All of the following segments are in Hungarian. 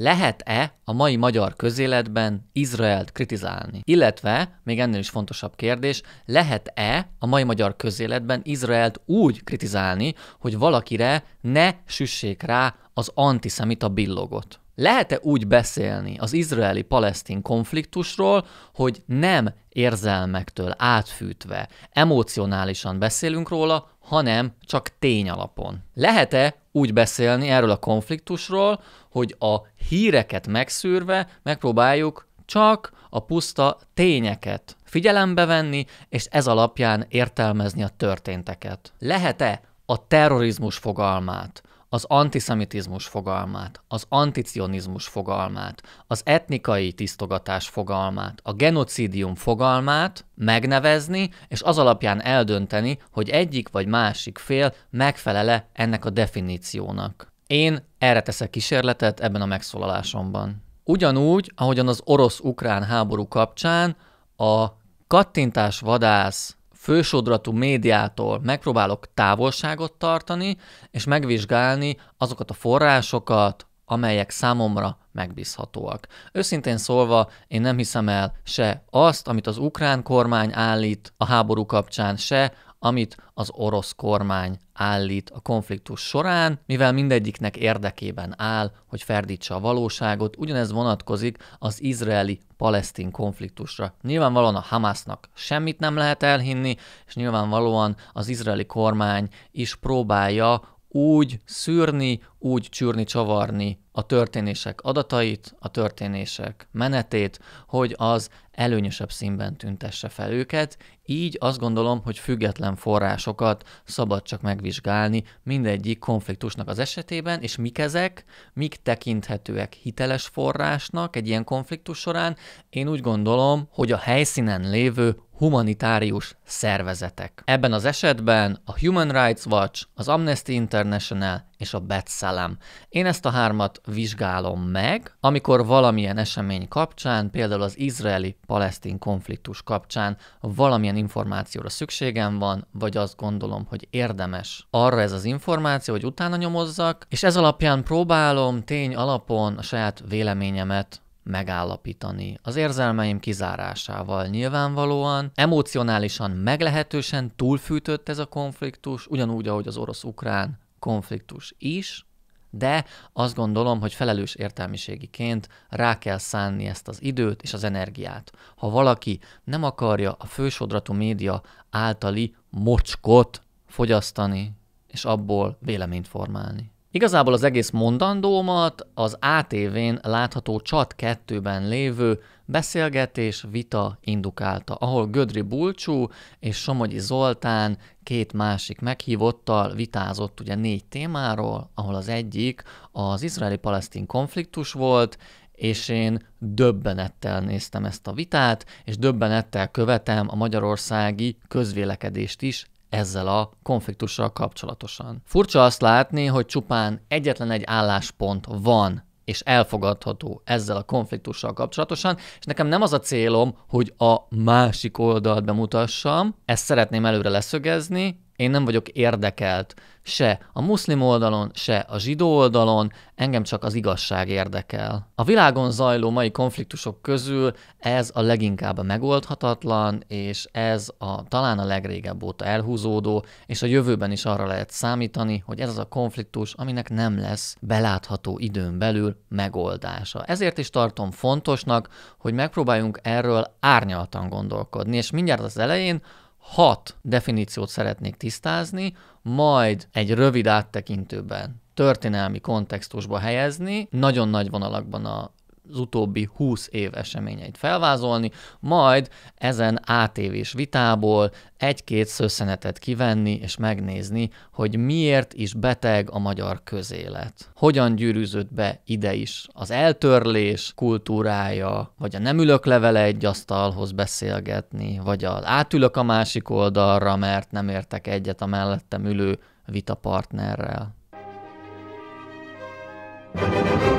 Lehet-e a mai magyar közéletben Izraelt kritizálni? Illetve, még ennél is fontosabb kérdés, lehet-e a mai magyar közéletben Izraelt úgy kritizálni, hogy valakire ne süssék rá az antiszemita billogot? Lehet-e úgy beszélni az izraeli-palesztin konfliktusról, hogy nem érzelmektől átfűtve, emocionálisan beszélünk róla, hanem csak tény alapon? Lehet-e úgy beszélni erről a konfliktusról, hogy a híreket megszűrve megpróbáljuk csak a puszta tényeket figyelembe venni, és ez alapján értelmezni a történteket? Lehet-e a terrorizmus fogalmát az antiszemitizmus fogalmát, az anticionizmus fogalmát, az etnikai tisztogatás fogalmát, a genocidium fogalmát megnevezni, és az alapján eldönteni, hogy egyik vagy másik fél megfelele ennek a definíciónak. Én erre teszek kísérletet ebben a megszólalásomban. Ugyanúgy, ahogyan az orosz-ukrán háború kapcsán a kattintás vadász fősodratú médiától megpróbálok távolságot tartani, és megvizsgálni azokat a forrásokat, amelyek számomra megbízhatóak. Őszintén szólva, én nem hiszem el se azt, amit az ukrán kormány állít a háború kapcsán, se amit az orosz kormány állít a konfliktus során, mivel mindegyiknek érdekében áll, hogy ferdítse a valóságot, ugyanez vonatkozik az izraeli-palesztin konfliktusra. Nyilvánvalóan a Hamásznak semmit nem lehet elhinni, és nyilvánvalóan az izraeli kormány is próbálja úgy szűrni, úgy csűrni, csavarni a történések adatait, a történések menetét, hogy az előnyösebb színben tüntesse fel őket, így azt gondolom, hogy független forrásokat szabad csak megvizsgálni mindegyik konfliktusnak az esetében, és mik ezek, mik tekinthetőek hiteles forrásnak egy ilyen konfliktus során. Én úgy gondolom, hogy a helyszínen lévő humanitárius szervezetek. Ebben az esetben a Human Rights Watch, az Amnesty International és a Betsalem. Én ezt a hármat vizsgálom meg, amikor valamilyen esemény kapcsán, például az izraeli-palesztin konfliktus kapcsán valamilyen információra szükségem van, vagy azt gondolom, hogy érdemes arra ez az információ, hogy utána nyomozzak, és ez alapján próbálom tény alapon a saját véleményemet megállapítani. Az érzelmeim kizárásával nyilvánvalóan emocionálisan meglehetősen túlfűtött ez a konfliktus, ugyanúgy, ahogy az orosz-ukrán konfliktus is, de azt gondolom, hogy felelős értelmiségiként rá kell szánni ezt az időt és az energiát. Ha valaki nem akarja a fősodratú média általi mocskot fogyasztani, és abból véleményt formálni. Igazából az egész mondandómat az ATV-n látható csat kettőben lévő beszélgetés, vita indukálta, ahol Gödri Bulcsú és Somogyi Zoltán két másik meghívottal vitázott ugye négy témáról, ahol az egyik az izraeli-palesztin konfliktus volt, és én döbbenettel néztem ezt a vitát, és döbbenettel követem a magyarországi közvélekedést is ezzel a konfliktussal kapcsolatosan. Furcsa azt látni, hogy csupán egyetlen egy álláspont van és elfogadható ezzel a konfliktussal kapcsolatosan, és nekem nem az a célom, hogy a másik oldalt bemutassam, ezt szeretném előre leszögezni, én nem vagyok érdekelt se a muszlim oldalon, se a zsidó oldalon, engem csak az igazság érdekel. A világon zajló mai konfliktusok közül ez a leginkább megoldhatatlan, és ez a talán a legrégebb óta elhúzódó, és a jövőben is arra lehet számítani, hogy ez az a konfliktus, aminek nem lesz belátható időn belül megoldása. Ezért is tartom fontosnak, hogy megpróbáljunk erről árnyaltan gondolkodni, és mindjárt az elején hat definíciót szeretnék tisztázni, majd egy rövid áttekintőben történelmi kontextusba helyezni, nagyon nagy vonalakban a az utóbbi 20 év eseményeit felvázolni, majd ezen átévés vitából egy-két szösszenetet kivenni és megnézni, hogy miért is beteg a magyar közélet. Hogyan gyűrűzött be ide is az eltörlés kultúrája, vagy a nem ülök levele egy asztalhoz beszélgetni, vagy az átülök a másik oldalra, mert nem értek egyet a mellettem ülő vitapartnerrel. thank you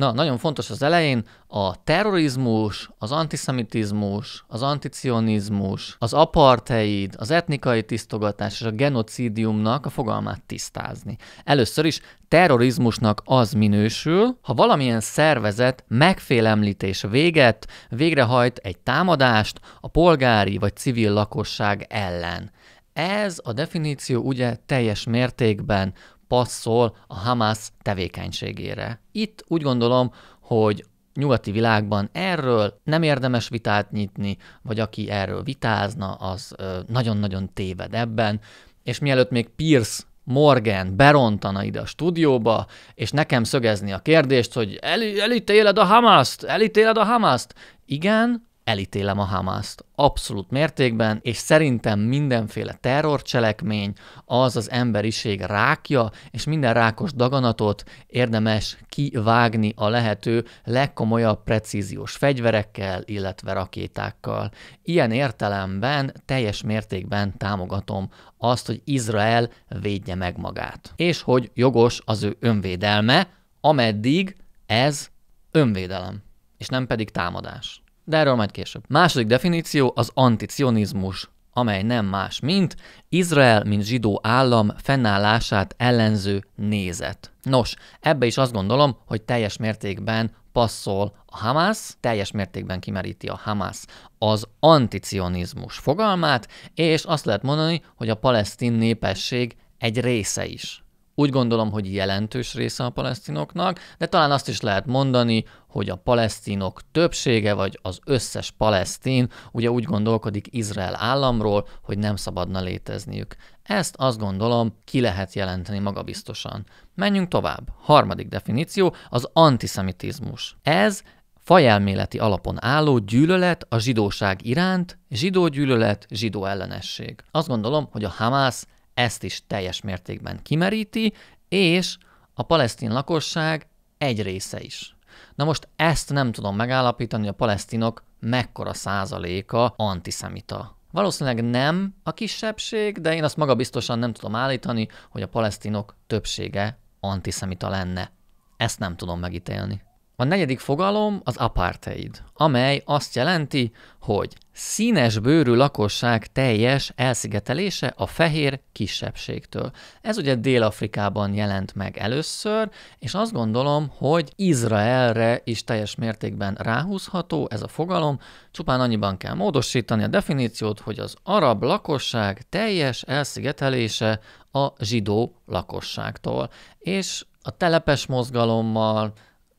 Na, nagyon fontos az elején a terrorizmus, az antiszemitizmus, az anticionizmus, az apartheid, az etnikai tisztogatás és a genocidiumnak a fogalmát tisztázni. Először is terrorizmusnak az minősül, ha valamilyen szervezet megfélemlítés véget végrehajt egy támadást a polgári vagy civil lakosság ellen. Ez a definíció ugye teljes mértékben passzol a Hamas tevékenységére. Itt úgy gondolom, hogy nyugati világban erről nem érdemes vitát nyitni, vagy aki erről vitázna, az nagyon-nagyon téved ebben, és mielőtt még Pierce Morgan berontana ide a stúdióba, és nekem szögezni a kérdést, hogy el, elítéled a Hamaszt, elítéled a Hamaszt. Igen, elítélem a Hamaszt Abszolút mértékben, és szerintem mindenféle terrorcselekmény az az emberiség rákja, és minden rákos daganatot érdemes kivágni a lehető legkomolyabb precíziós fegyverekkel, illetve rakétákkal. Ilyen értelemben teljes mértékben támogatom azt, hogy Izrael védje meg magát. És hogy jogos az ő önvédelme, ameddig ez önvédelem, és nem pedig támadás de erről majd később. Második definíció az anticionizmus, amely nem más, mint Izrael, mint zsidó állam fennállását ellenző nézet. Nos, ebbe is azt gondolom, hogy teljes mértékben passzol a Hamász, teljes mértékben kimeríti a Hamász az anticionizmus fogalmát, és azt lehet mondani, hogy a palesztin népesség egy része is. Úgy gondolom, hogy jelentős része a palesztinoknak, de talán azt is lehet mondani, hogy a palesztinok többsége, vagy az összes palesztin ugye úgy gondolkodik Izrael államról, hogy nem szabadna létezniük. Ezt azt gondolom ki lehet jelenteni magabiztosan. Menjünk tovább. Harmadik definíció az antiszemitizmus. Ez fajelméleti alapon álló gyűlölet a zsidóság iránt, zsidó gyűlölet, zsidó ellenesség. Azt gondolom, hogy a Hamász ezt is teljes mértékben kimeríti, és a palesztin lakosság egy része is. Na most ezt nem tudom megállapítani, hogy a palesztinok mekkora százaléka antiszemita. Valószínűleg nem a kisebbség, de én azt maga biztosan nem tudom állítani, hogy a palesztinok többsége antiszemita lenne. Ezt nem tudom megítélni. A negyedik fogalom az apartheid, amely azt jelenti, hogy színes bőrű lakosság teljes elszigetelése a fehér kisebbségtől. Ez ugye Dél-Afrikában jelent meg először, és azt gondolom, hogy Izraelre is teljes mértékben ráhúzható ez a fogalom, csupán annyiban kell módosítani a definíciót, hogy az arab lakosság teljes elszigetelése a zsidó lakosságtól. És a telepes mozgalommal,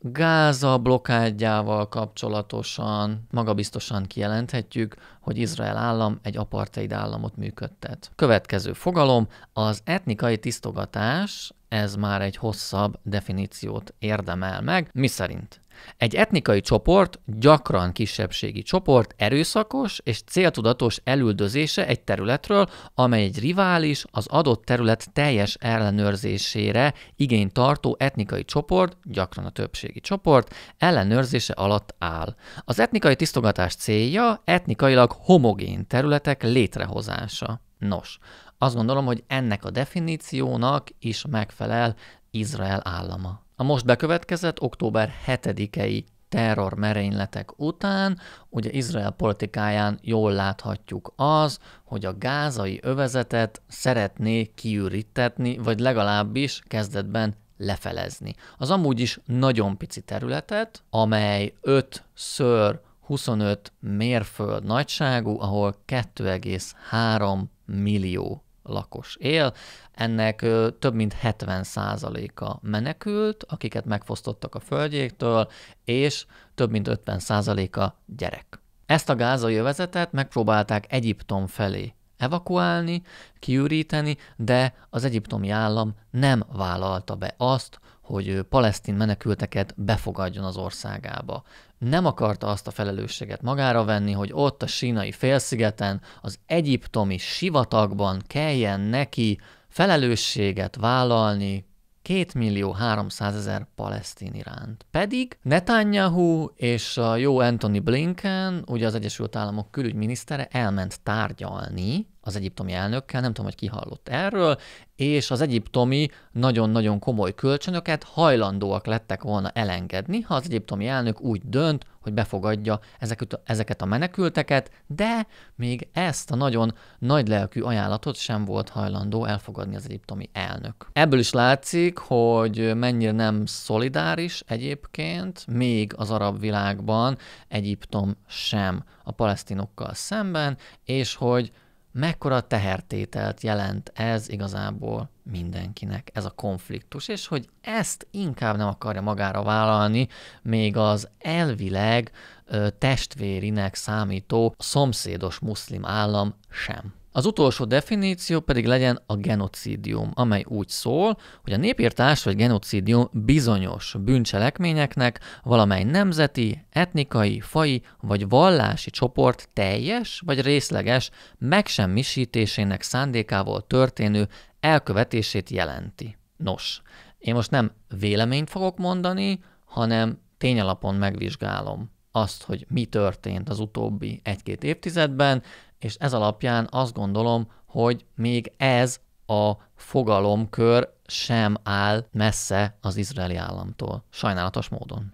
Gáza blokádjával kapcsolatosan magabiztosan kijelenthetjük, hogy Izrael állam egy apartheid államot működtet. Következő fogalom, az etnikai tisztogatás, ez már egy hosszabb definíciót érdemel meg, Mi szerint? Egy etnikai csoport, gyakran kisebbségi csoport erőszakos és céltudatos elüldözése egy területről, amely egy rivális, az adott terület teljes ellenőrzésére igény tartó etnikai csoport, gyakran a többségi csoport, ellenőrzése alatt áll. Az etnikai tisztogatás célja etnikailag homogén területek létrehozása. Nos, azt gondolom, hogy ennek a definíciónak is megfelel Izrael állama. A most bekövetkezett október 7-i terror merényletek után, ugye Izrael politikáján jól láthatjuk az, hogy a gázai övezetet szeretné kiürítetni, vagy legalábbis kezdetben lefelezni. Az amúgy is nagyon pici területet, amely 5 ször 25 mérföld nagyságú, ahol 2,3 millió lakos él ennek több mint 70%-a menekült, akiket megfosztottak a földjéktől, és több mint 50%-a gyerek. Ezt a gázai övezetet megpróbálták Egyiptom felé evakuálni, kiüríteni, de az egyiptomi állam nem vállalta be azt, hogy palesztin menekülteket befogadjon az országába. Nem akarta azt a felelősséget magára venni, hogy ott a sínai félszigeten, az egyiptomi sivatagban kelljen neki felelősséget vállalni 2 millió 300 ezer palesztin iránt. Pedig Netanyahu és a jó Anthony Blinken, ugye az Egyesült Államok külügyminisztere elment tárgyalni az egyiptomi elnökkel, nem tudom, hogy ki hallott erről, és az egyiptomi nagyon-nagyon komoly kölcsönöket hajlandóak lettek volna elengedni, ha az egyiptomi elnök úgy dönt, hogy befogadja ezeket, ezeket a menekülteket, de még ezt a nagyon nagylelkű ajánlatot sem volt hajlandó elfogadni az egyiptomi elnök. Ebből is látszik, hogy mennyire nem szolidáris egyébként, még az arab világban Egyiptom sem a palesztinokkal szemben, és hogy mekkora tehertételt jelent ez igazából mindenkinek, ez a konfliktus, és hogy ezt inkább nem akarja magára vállalni, még az elvileg ö, testvérinek számító szomszédos muszlim állam sem. Az utolsó definíció pedig legyen a genocidium, amely úgy szól, hogy a népírtás vagy genocidium bizonyos bűncselekményeknek valamely nemzeti, etnikai, fai vagy vallási csoport teljes vagy részleges megsemmisítésének szándékával történő elkövetését jelenti. Nos, én most nem véleményt fogok mondani, hanem tényalapon megvizsgálom azt, hogy mi történt az utóbbi egy-két évtizedben, és ez alapján azt gondolom, hogy még ez a fogalomkör sem áll messze az izraeli államtól. Sajnálatos módon.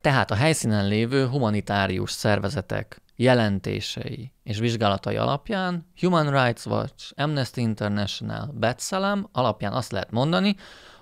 Tehát a helyszínen lévő humanitárius szervezetek jelentései és vizsgálatai alapján Human Rights Watch, Amnesty International, Betszelem alapján azt lehet mondani,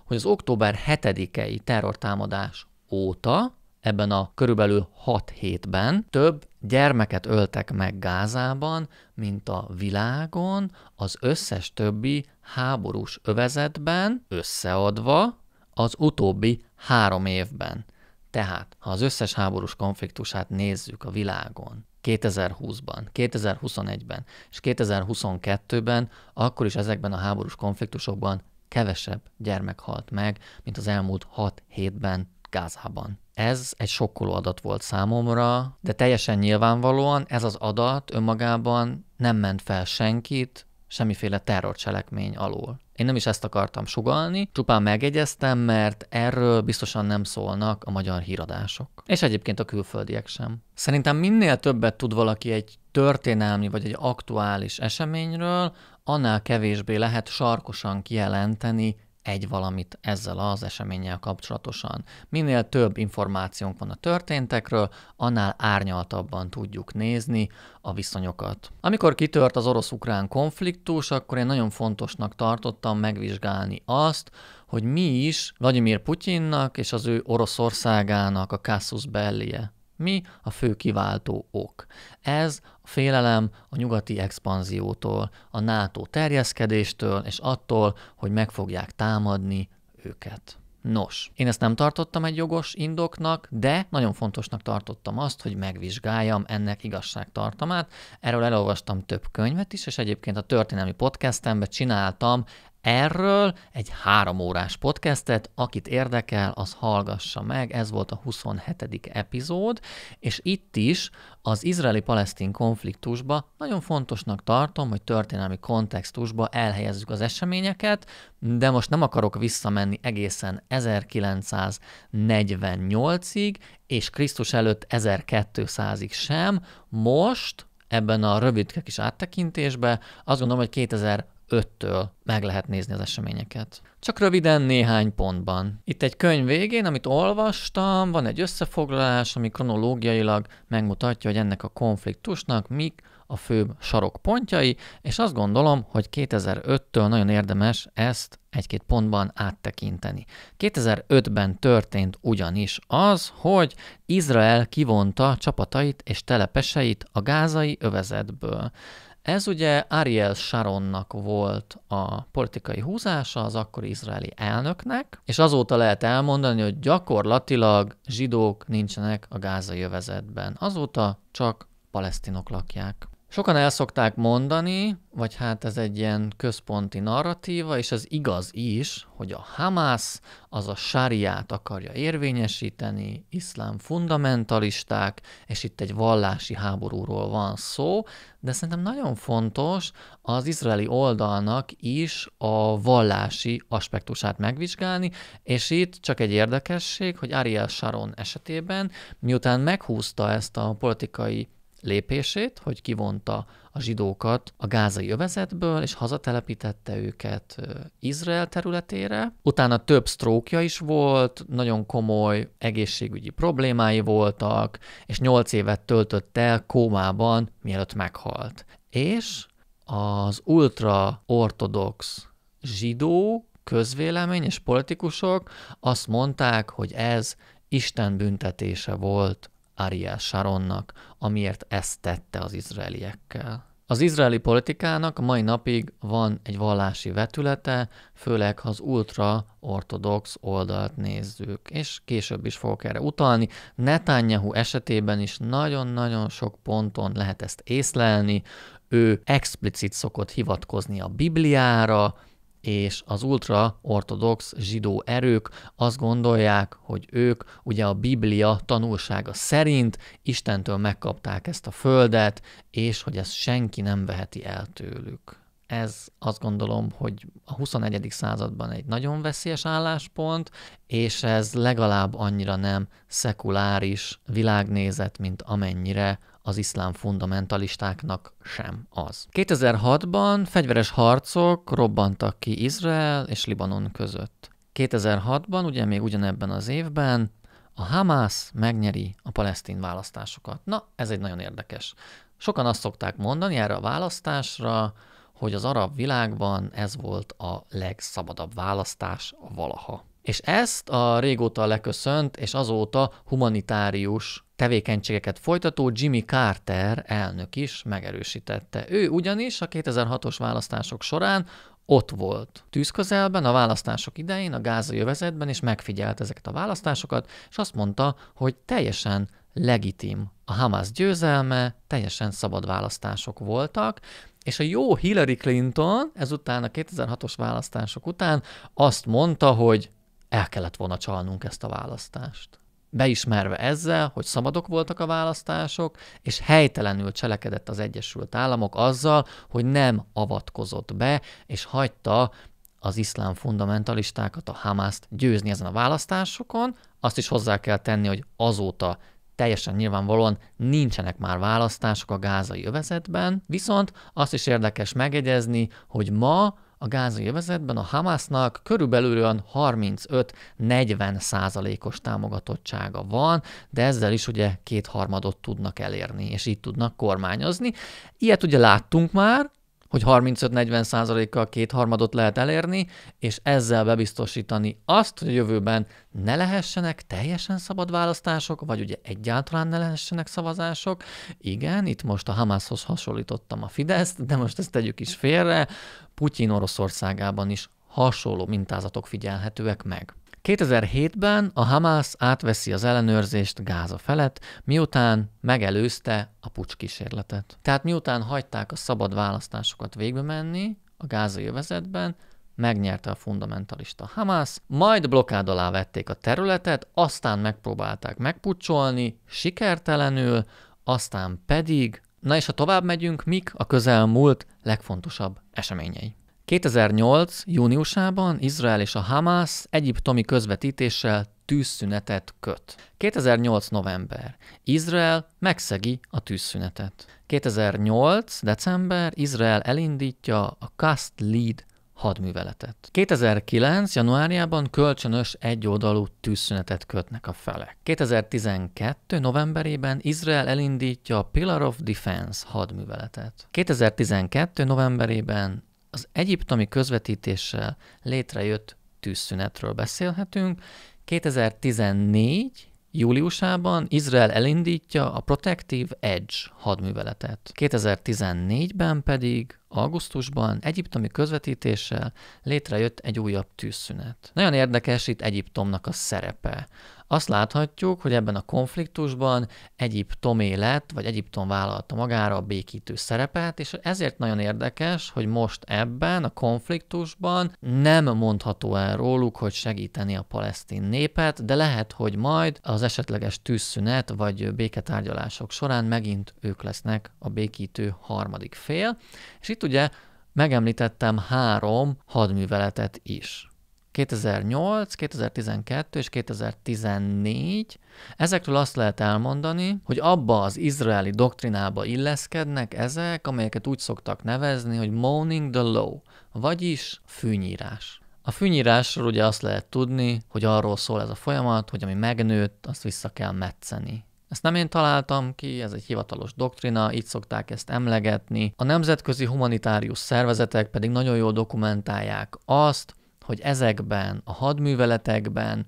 hogy az október 7-i terrortámadás óta ebben a körülbelül 6 hétben több gyermeket öltek meg Gázában, mint a világon az összes többi háborús övezetben összeadva az utóbbi három évben. Tehát, ha az összes háborús konfliktusát nézzük a világon, 2020-ban, 2021-ben és 2022-ben, akkor is ezekben a háborús konfliktusokban kevesebb gyermek halt meg, mint az elmúlt 6 hétben Gázában. Ez egy sokkoló adat volt számomra, de teljesen nyilvánvalóan ez az adat önmagában nem ment fel senkit, semmiféle terrorcselekmény alól. Én nem is ezt akartam sugalni, csupán megegyeztem, mert erről biztosan nem szólnak a magyar híradások. És egyébként a külföldiek sem. Szerintem minél többet tud valaki egy történelmi vagy egy aktuális eseményről, annál kevésbé lehet sarkosan kijelenteni egy valamit ezzel az eseménnyel kapcsolatosan. Minél több információnk van a történtekről, annál árnyaltabban tudjuk nézni a viszonyokat. Amikor kitört az orosz-ukrán konfliktus, akkor én nagyon fontosnak tartottam megvizsgálni azt, hogy mi is Vladimir Putyinnak és az ő Oroszországának a kassus bellie. Mi a fő kiváltó ok? Ez a félelem a nyugati expanziótól, a NATO terjeszkedéstől és attól, hogy meg fogják támadni őket. Nos, én ezt nem tartottam egy jogos indoknak, de nagyon fontosnak tartottam azt, hogy megvizsgáljam ennek igazságtartamát. Erről elolvastam több könyvet is, és egyébként a történelmi podcastemben csináltam Erről egy három órás podcastet, akit érdekel, az hallgassa meg, ez volt a 27. epizód, és itt is az izraeli-palesztin konfliktusba nagyon fontosnak tartom, hogy történelmi kontextusba elhelyezzük az eseményeket, de most nem akarok visszamenni egészen 1948-ig, és Krisztus előtt 1200-ig sem, most ebben a rövid kis áttekintésben azt gondolom, hogy 2000 5-től meg lehet nézni az eseményeket. Csak röviden néhány pontban. Itt egy könyv végén, amit olvastam, van egy összefoglalás, ami kronológiailag megmutatja, hogy ennek a konfliktusnak mik a főbb sarokpontjai, és azt gondolom, hogy 2005-től nagyon érdemes ezt egy-két pontban áttekinteni. 2005-ben történt ugyanis az, hogy Izrael kivonta csapatait és telepeseit a gázai övezetből. Ez ugye Ariel Sharonnak volt a politikai húzása az akkori izraeli elnöknek, és azóta lehet elmondani, hogy gyakorlatilag zsidók nincsenek a gázai övezetben. Azóta csak palesztinok lakják. Sokan el szokták mondani, vagy hát ez egy ilyen központi narratíva, és ez igaz is, hogy a Hamas az a sáriát akarja érvényesíteni, iszlám fundamentalisták, és itt egy vallási háborúról van szó, de szerintem nagyon fontos az izraeli oldalnak is a vallási aspektusát megvizsgálni, és itt csak egy érdekesség, hogy Ariel Sharon esetében, miután meghúzta ezt a politikai lépését, hogy kivonta a zsidókat a gázai övezetből, és hazatelepítette őket Izrael területére. Utána több sztrókja is volt, nagyon komoly egészségügyi problémái voltak, és nyolc évet töltött el kómában, mielőtt meghalt. És az ultra-ortodox zsidó közvélemény és politikusok azt mondták, hogy ez Isten büntetése volt Ariel Sharonnak, amiért ezt tette az izraeliekkel. Az izraeli politikának mai napig van egy vallási vetülete, főleg ha az ultra-ortodox oldalt nézzük, és később is fogok erre utalni. Netanyahu esetében is nagyon-nagyon sok ponton lehet ezt észlelni, ő explicit szokott hivatkozni a Bibliára, és az ultra-ortodox zsidó erők azt gondolják, hogy ők ugye a Biblia tanulsága szerint Istentől megkapták ezt a földet, és hogy ezt senki nem veheti el tőlük. Ez azt gondolom, hogy a 21. században egy nagyon veszélyes álláspont, és ez legalább annyira nem szekuláris világnézet, mint amennyire az iszlám fundamentalistáknak sem az. 2006-ban fegyveres harcok robbantak ki Izrael és Libanon között. 2006-ban, ugye még ugyanebben az évben, a Hamas megnyeri a palesztin választásokat. Na, ez egy nagyon érdekes. Sokan azt szokták mondani erre a választásra, hogy az arab világban ez volt a legszabadabb választás valaha. És ezt a régóta leköszönt és azóta humanitárius tevékenységeket folytató Jimmy Carter elnök is megerősítette. Ő ugyanis a 2006-os választások során ott volt. Tűzközelben, a választások idején, a gázai övezetben is megfigyelt ezeket a választásokat, és azt mondta, hogy teljesen legitim. A Hamas győzelme, teljesen szabad választások voltak, és a jó Hillary Clinton ezután a 2006-os választások után azt mondta, hogy el kellett volna csalnunk ezt a választást beismerve ezzel, hogy szabadok voltak a választások, és helytelenül cselekedett az Egyesült Államok azzal, hogy nem avatkozott be, és hagyta az iszlám fundamentalistákat, a Hamászt győzni ezen a választásokon. Azt is hozzá kell tenni, hogy azóta teljesen nyilvánvalóan nincsenek már választások a gázai övezetben, viszont azt is érdekes megjegyezni, hogy ma a gázai övezetben a Hamásznak körülbelül olyan 35-40 százalékos támogatottsága van, de ezzel is ugye kétharmadot tudnak elérni, és így tudnak kormányozni. Ilyet ugye láttunk már, hogy 35-40 százalékkal kétharmadot lehet elérni, és ezzel bebiztosítani azt, hogy a jövőben ne lehessenek teljesen szabad választások, vagy ugye egyáltalán ne lehessenek szavazások. Igen, itt most a Hamászhoz hasonlítottam a Fideszt, de most ezt tegyük is félre, Putyin Oroszországában is hasonló mintázatok figyelhetőek meg. 2007-ben a Hamas átveszi az ellenőrzést Gáza felett, miután megelőzte a kísérletet. Tehát miután hagyták a szabad választásokat végbe menni a Gáza jövezetben, megnyerte a fundamentalista Hamas. majd blokád alá vették a területet, aztán megpróbálták megpucsolni, sikertelenül, aztán pedig, na és ha tovább megyünk, mik a közelmúlt legfontosabb eseményei. 2008. júniusában Izrael és a Hamász egyiptomi közvetítéssel tűzszünetet köt. 2008. november. Izrael megszegi a tűzszünetet. 2008. december. Izrael elindítja a Cast Lead hadműveletet. 2009. januárjában kölcsönös egyoldalú tűzszünetet kötnek a felek. 2012. novemberében Izrael elindítja a Pillar of Defense hadműveletet. 2012. novemberében az egyiptomi közvetítéssel létrejött tűzszünetről beszélhetünk. 2014 júliusában Izrael elindítja a Protective Edge hadműveletet. 2014-ben pedig augusztusban egyiptomi közvetítéssel létrejött egy újabb tűzszünet. Nagyon érdekes itt Egyiptomnak a szerepe. Azt láthatjuk, hogy ebben a konfliktusban egyiptom élet, vagy Egyiptom vállalta magára a békítő szerepet, és ezért nagyon érdekes, hogy most ebben a konfliktusban nem mondható el róluk, hogy segíteni a palesztin népet, de lehet, hogy majd az esetleges tűzszünet vagy béketárgyalások során megint ők lesznek a békítő harmadik fél. És itt ugye megemlítettem három hadműveletet is. 2008, 2012 és 2014. Ezekről azt lehet elmondani, hogy abba az izraeli doktrinába illeszkednek ezek, amelyeket úgy szoktak nevezni, hogy moaning the law, vagyis fűnyírás. A fűnyírásról ugye azt lehet tudni, hogy arról szól ez a folyamat, hogy ami megnőtt, azt vissza kell metszeni. Ezt nem én találtam ki, ez egy hivatalos doktrina, így szokták ezt emlegetni. A nemzetközi humanitárius szervezetek pedig nagyon jól dokumentálják azt, hogy ezekben a hadműveletekben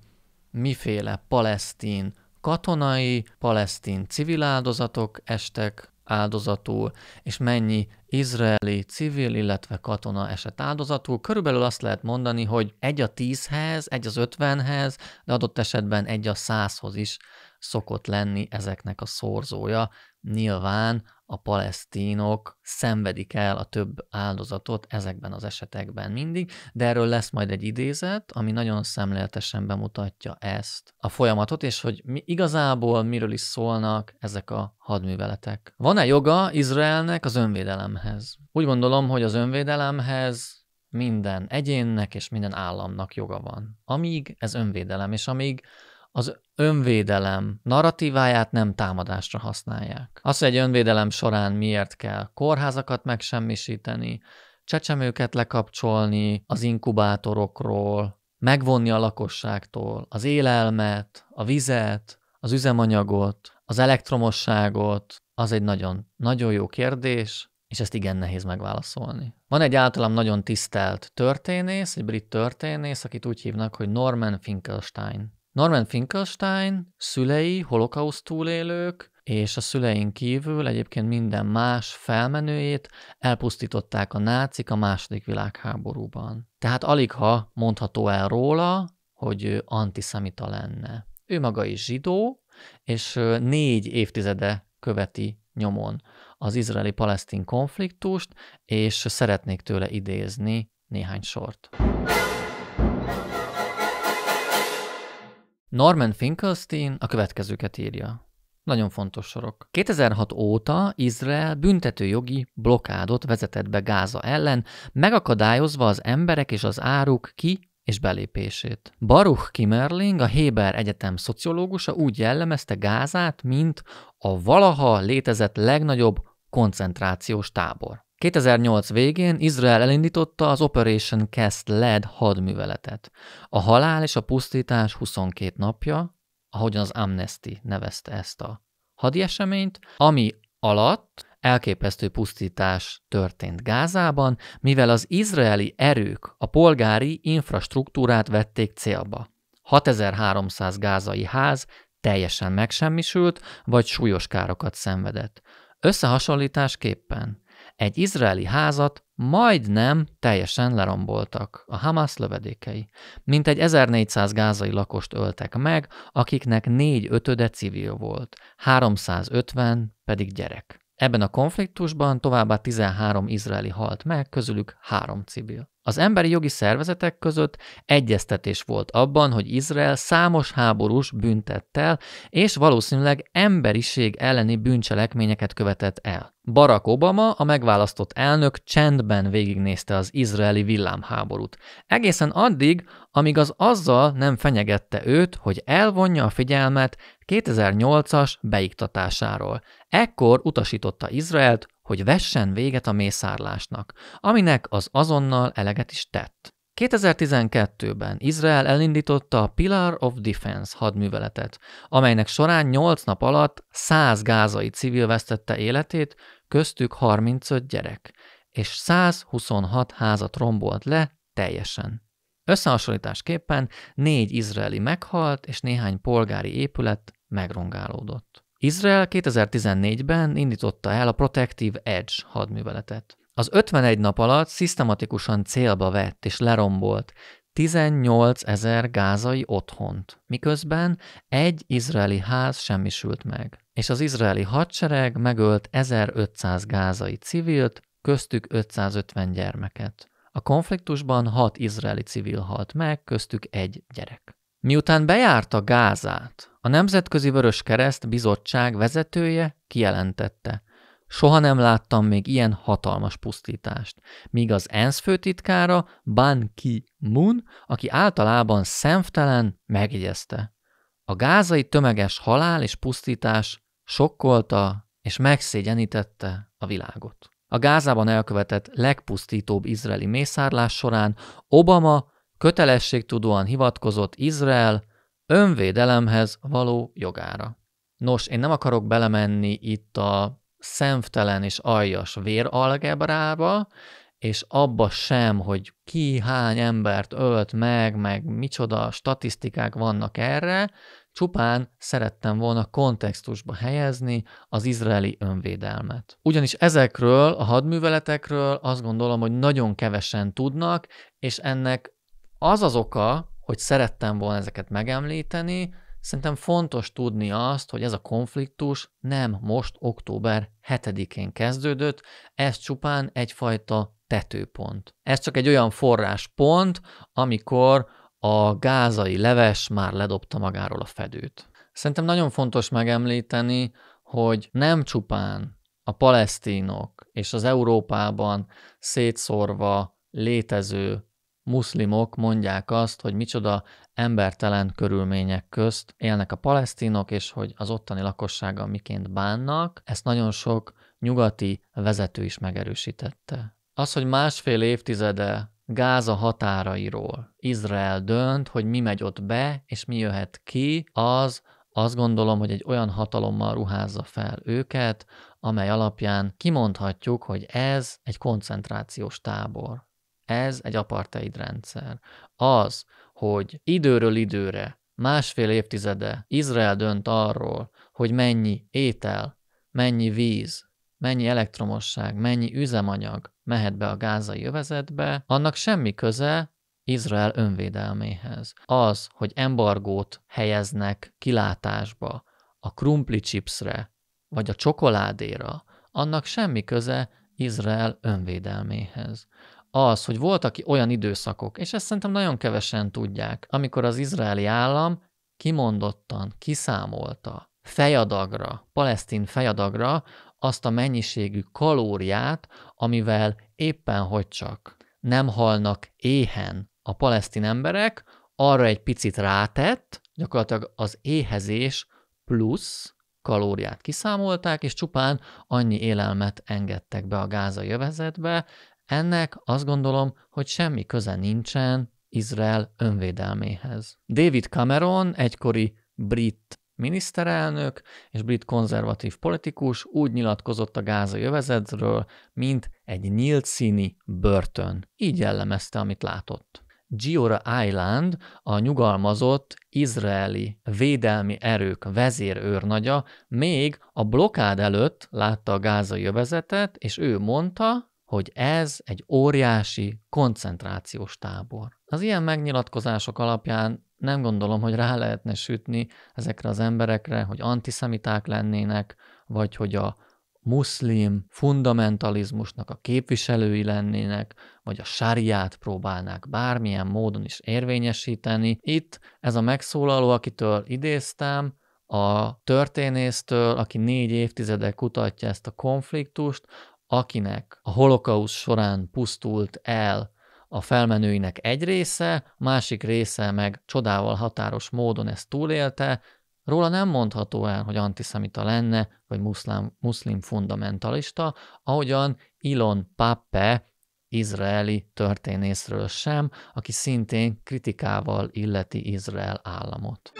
miféle palesztin katonai, palesztin civil áldozatok estek áldozatul, és mennyi izraeli civil, illetve katona esett áldozatul. Körülbelül azt lehet mondani, hogy egy a tízhez, egy az ötvenhez, de adott esetben egy a százhoz is szokott lenni ezeknek a szorzója. Nyilván a palesztinok szenvedik el a több áldozatot ezekben az esetekben mindig, de erről lesz majd egy idézet, ami nagyon szemléletesen bemutatja ezt a folyamatot, és hogy mi, igazából miről is szólnak ezek a hadműveletek. Van-e joga Izraelnek az önvédelemhez? Úgy gondolom, hogy az önvédelemhez minden egyénnek és minden államnak joga van. Amíg ez önvédelem, és amíg az önvédelem narratíváját nem támadásra használják. Az, hogy egy önvédelem során miért kell kórházakat megsemmisíteni, csecsemőket lekapcsolni az inkubátorokról, megvonni a lakosságtól az élelmet, a vizet, az üzemanyagot, az elektromosságot, az egy nagyon, nagyon jó kérdés, és ezt igen nehéz megválaszolni. Van egy általam nagyon tisztelt történész, egy brit történész, akit úgy hívnak, hogy Norman Finkelstein. Norman Finkelstein szülei holokauszt túlélők, és a szüleink kívül egyébként minden más felmenőjét elpusztították a nácik a második világháborúban. Tehát alig ha mondható el róla, hogy ő antiszemita lenne. Ő maga is zsidó, és négy évtizede követi nyomon az izraeli-palesztin konfliktust, és szeretnék tőle idézni néhány sort. Norman Finkelstein a következőket írja. Nagyon fontos sorok. 2006 óta Izrael büntetőjogi blokádot vezetett be Gáza ellen, megakadályozva az emberek és az áruk ki és belépését. Baruch Kimmerling, a Héber Egyetem szociológusa úgy jellemezte Gázát, mint a valaha létezett legnagyobb koncentrációs tábor. 2008 végén Izrael elindította az Operation Cast Lead hadműveletet. A halál és a pusztítás 22 napja, ahogyan az Amnesty nevezte ezt a hadi eseményt, ami alatt elképesztő pusztítás történt Gázában, mivel az izraeli erők a polgári infrastruktúrát vették célba. 6300 gázai ház teljesen megsemmisült, vagy súlyos károkat szenvedett. Összehasonlításképpen egy izraeli házat majdnem teljesen leromboltak a Hamas lövedékei. Mintegy 1400 gázai lakost öltek meg, akiknek négy ötöde civil volt, 350 pedig gyerek. Ebben a konfliktusban továbbá 13 izraeli halt meg, közülük három civil. Az emberi jogi szervezetek között egyeztetés volt abban, hogy Izrael számos háborús büntettel és valószínűleg emberiség elleni bűncselekményeket követett el. Barack Obama, a megválasztott elnök csendben végignézte az izraeli villámháborút. Egészen addig, amíg az azzal nem fenyegette őt, hogy elvonja a figyelmet 2008-as beiktatásáról. Ekkor utasította Izraelt, hogy vessen véget a mészárlásnak, aminek az azonnal eleget is tett. 2012-ben Izrael elindította a Pillar of Defense hadműveletet, amelynek során 8 nap alatt 100 gázai civil vesztette életét, köztük 35 gyerek, és 126 házat rombolt le teljesen. Összehasonlításképpen négy izraeli meghalt, és néhány polgári épület megrongálódott. Izrael 2014-ben indította el a Protective Edge hadműveletet. Az 51 nap alatt szisztematikusan célba vett és lerombolt 18 ezer gázai otthont, miközben egy izraeli ház semmisült meg, és az izraeli hadsereg megölt 1500 gázai civilt, köztük 550 gyermeket. A konfliktusban 6 izraeli civil halt meg, köztük egy gyerek. Miután bejárta Gázát, a Nemzetközi Vörös Kereszt bizottság vezetője kijelentette, soha nem láttam még ilyen hatalmas pusztítást, míg az ENSZ főtitkára Ban Ki-moon, aki általában szemtelen, megjegyezte. A gázai tömeges halál és pusztítás sokkolta és megszégyenítette a világot. A Gázában elkövetett legpusztítóbb izraeli mészárlás során Obama kötelességtudóan hivatkozott Izrael önvédelemhez való jogára. Nos, én nem akarok belemenni itt a szemtelen és aljas véralgebrába, és abba sem, hogy ki hány embert ölt meg, meg micsoda statisztikák vannak erre, csupán szerettem volna kontextusba helyezni az izraeli önvédelmet. Ugyanis ezekről a hadműveletekről azt gondolom, hogy nagyon kevesen tudnak, és ennek az az oka, hogy szerettem volna ezeket megemlíteni, szerintem fontos tudni azt, hogy ez a konfliktus nem most október 7-én kezdődött, ez csupán egyfajta tetőpont. Ez csak egy olyan forráspont, amikor a gázai leves már ledobta magáról a fedőt. Szerintem nagyon fontos megemlíteni, hogy nem csupán a palesztinok és az Európában szétszórva létező muszlimok mondják azt, hogy micsoda embertelen körülmények közt élnek a palesztinok, és hogy az ottani lakossága miként bánnak. Ezt nagyon sok nyugati vezető is megerősítette. Az, hogy másfél évtizede Gáza határairól Izrael dönt, hogy mi megy ott be, és mi jöhet ki, az azt gondolom, hogy egy olyan hatalommal ruházza fel őket, amely alapján kimondhatjuk, hogy ez egy koncentrációs tábor. Ez egy apartheid rendszer. Az, hogy időről időre, másfél évtizede Izrael dönt arról, hogy mennyi étel, mennyi víz, mennyi elektromosság, mennyi üzemanyag mehet be a gázai övezetbe, annak semmi köze Izrael önvédelméhez. Az, hogy embargót helyeznek kilátásba a krumpli chipsre, vagy a csokoládéra, annak semmi köze Izrael önvédelméhez az, hogy voltak olyan időszakok, és ezt szerintem nagyon kevesen tudják, amikor az izraeli állam kimondottan kiszámolta fejadagra, palesztin fejadagra azt a mennyiségű kalóriát, amivel éppen hogy csak nem halnak éhen a palesztin emberek, arra egy picit rátett, gyakorlatilag az éhezés plusz kalóriát kiszámolták, és csupán annyi élelmet engedtek be a gázai övezetbe, ennek azt gondolom, hogy semmi köze nincsen Izrael önvédelméhez. David Cameron, egykori brit miniszterelnök és brit konzervatív politikus úgy nyilatkozott a gázai övezetről, mint egy nyílt színi börtön. Így jellemezte, amit látott. Giora Island, a nyugalmazott izraeli védelmi erők vezérőrnagya még a blokád előtt látta a gázai övezetet, és ő mondta, hogy ez egy óriási koncentrációs tábor. Az ilyen megnyilatkozások alapján nem gondolom, hogy rá lehetne sütni ezekre az emberekre, hogy antiszemiták lennének, vagy hogy a muszlim fundamentalizmusnak a képviselői lennének, vagy a sariát próbálnák bármilyen módon is érvényesíteni. Itt ez a megszólaló, akitől idéztem, a történésztől, aki négy évtizedek kutatja ezt a konfliktust, akinek a holokausz során pusztult el a felmenőinek egy része, másik része meg csodával határos módon ezt túlélte, róla nem mondható el, hogy antiszemita lenne, vagy muszlim, muszlim fundamentalista, ahogyan Ilon Pappe, izraeli történészről sem, aki szintén kritikával illeti Izrael államot.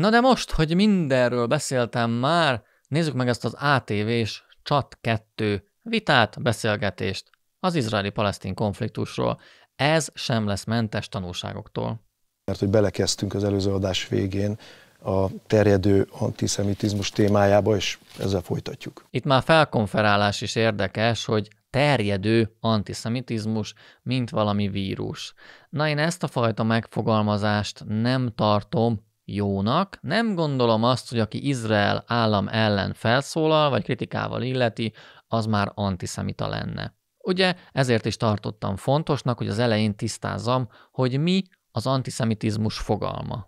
Na de most, hogy mindenről beszéltem már, nézzük meg ezt az ATV-s Csat 2 vitát, beszélgetést az izraeli-palesztin konfliktusról. Ez sem lesz mentes tanulságoktól. Mert hogy belekezdtünk az előző adás végén a terjedő antiszemitizmus témájába, és ezzel folytatjuk. Itt már felkonferálás is érdekes, hogy terjedő antiszemitizmus, mint valami vírus. Na én ezt a fajta megfogalmazást nem tartom jónak. Nem gondolom azt, hogy aki Izrael állam ellen felszólal, vagy kritikával illeti, az már antiszemita lenne. Ugye ezért is tartottam fontosnak, hogy az elején tisztázzam, hogy mi az antiszemitizmus fogalma.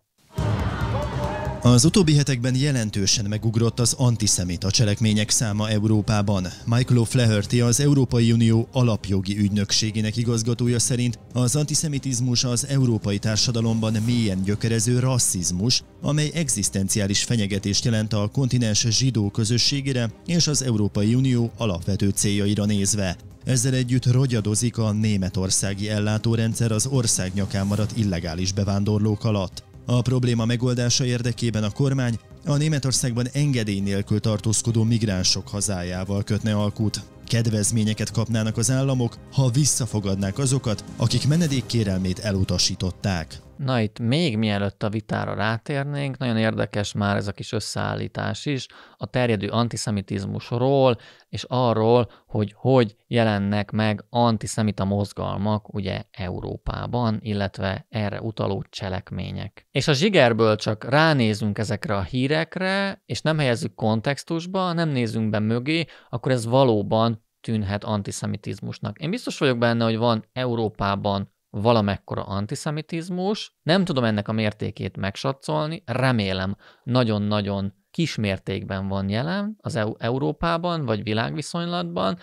Az utóbbi hetekben jelentősen megugrott az antiszemita cselekmények száma Európában. Michael O'Flaherty, az Európai Unió alapjogi ügynökségének igazgatója szerint az antiszemitizmus az európai társadalomban mélyen gyökerező rasszizmus, amely egzisztenciális fenyegetést jelent a kontinens zsidó közösségére és az Európai Unió alapvető céljaira nézve. Ezzel együtt rogyadozik a németországi ellátórendszer az ország nyakán maradt illegális bevándorlók alatt. A probléma megoldása érdekében a kormány a Németországban engedély nélkül tartózkodó migránsok hazájával kötne alkut kedvezményeket kapnának az államok, ha visszafogadnák azokat, akik menedékkérelmét elutasították. Na itt még mielőtt a vitára rátérnénk, nagyon érdekes már ez a kis összeállítás is a terjedő antiszemitizmusról, és arról, hogy hogy jelennek meg antiszemita mozgalmak ugye Európában, illetve erre utaló cselekmények. És a zsigerből csak ránézünk ezekre a hírekre, és nem helyezzük kontextusba, nem nézünk be mögé, akkor ez valóban tűnhet antiszemitizmusnak. Én biztos vagyok benne, hogy van Európában valamekkora antiszemitizmus. Nem tudom ennek a mértékét megsatszolni, remélem nagyon-nagyon kis mértékben van jelen az EU- Európában vagy világviszonylatban,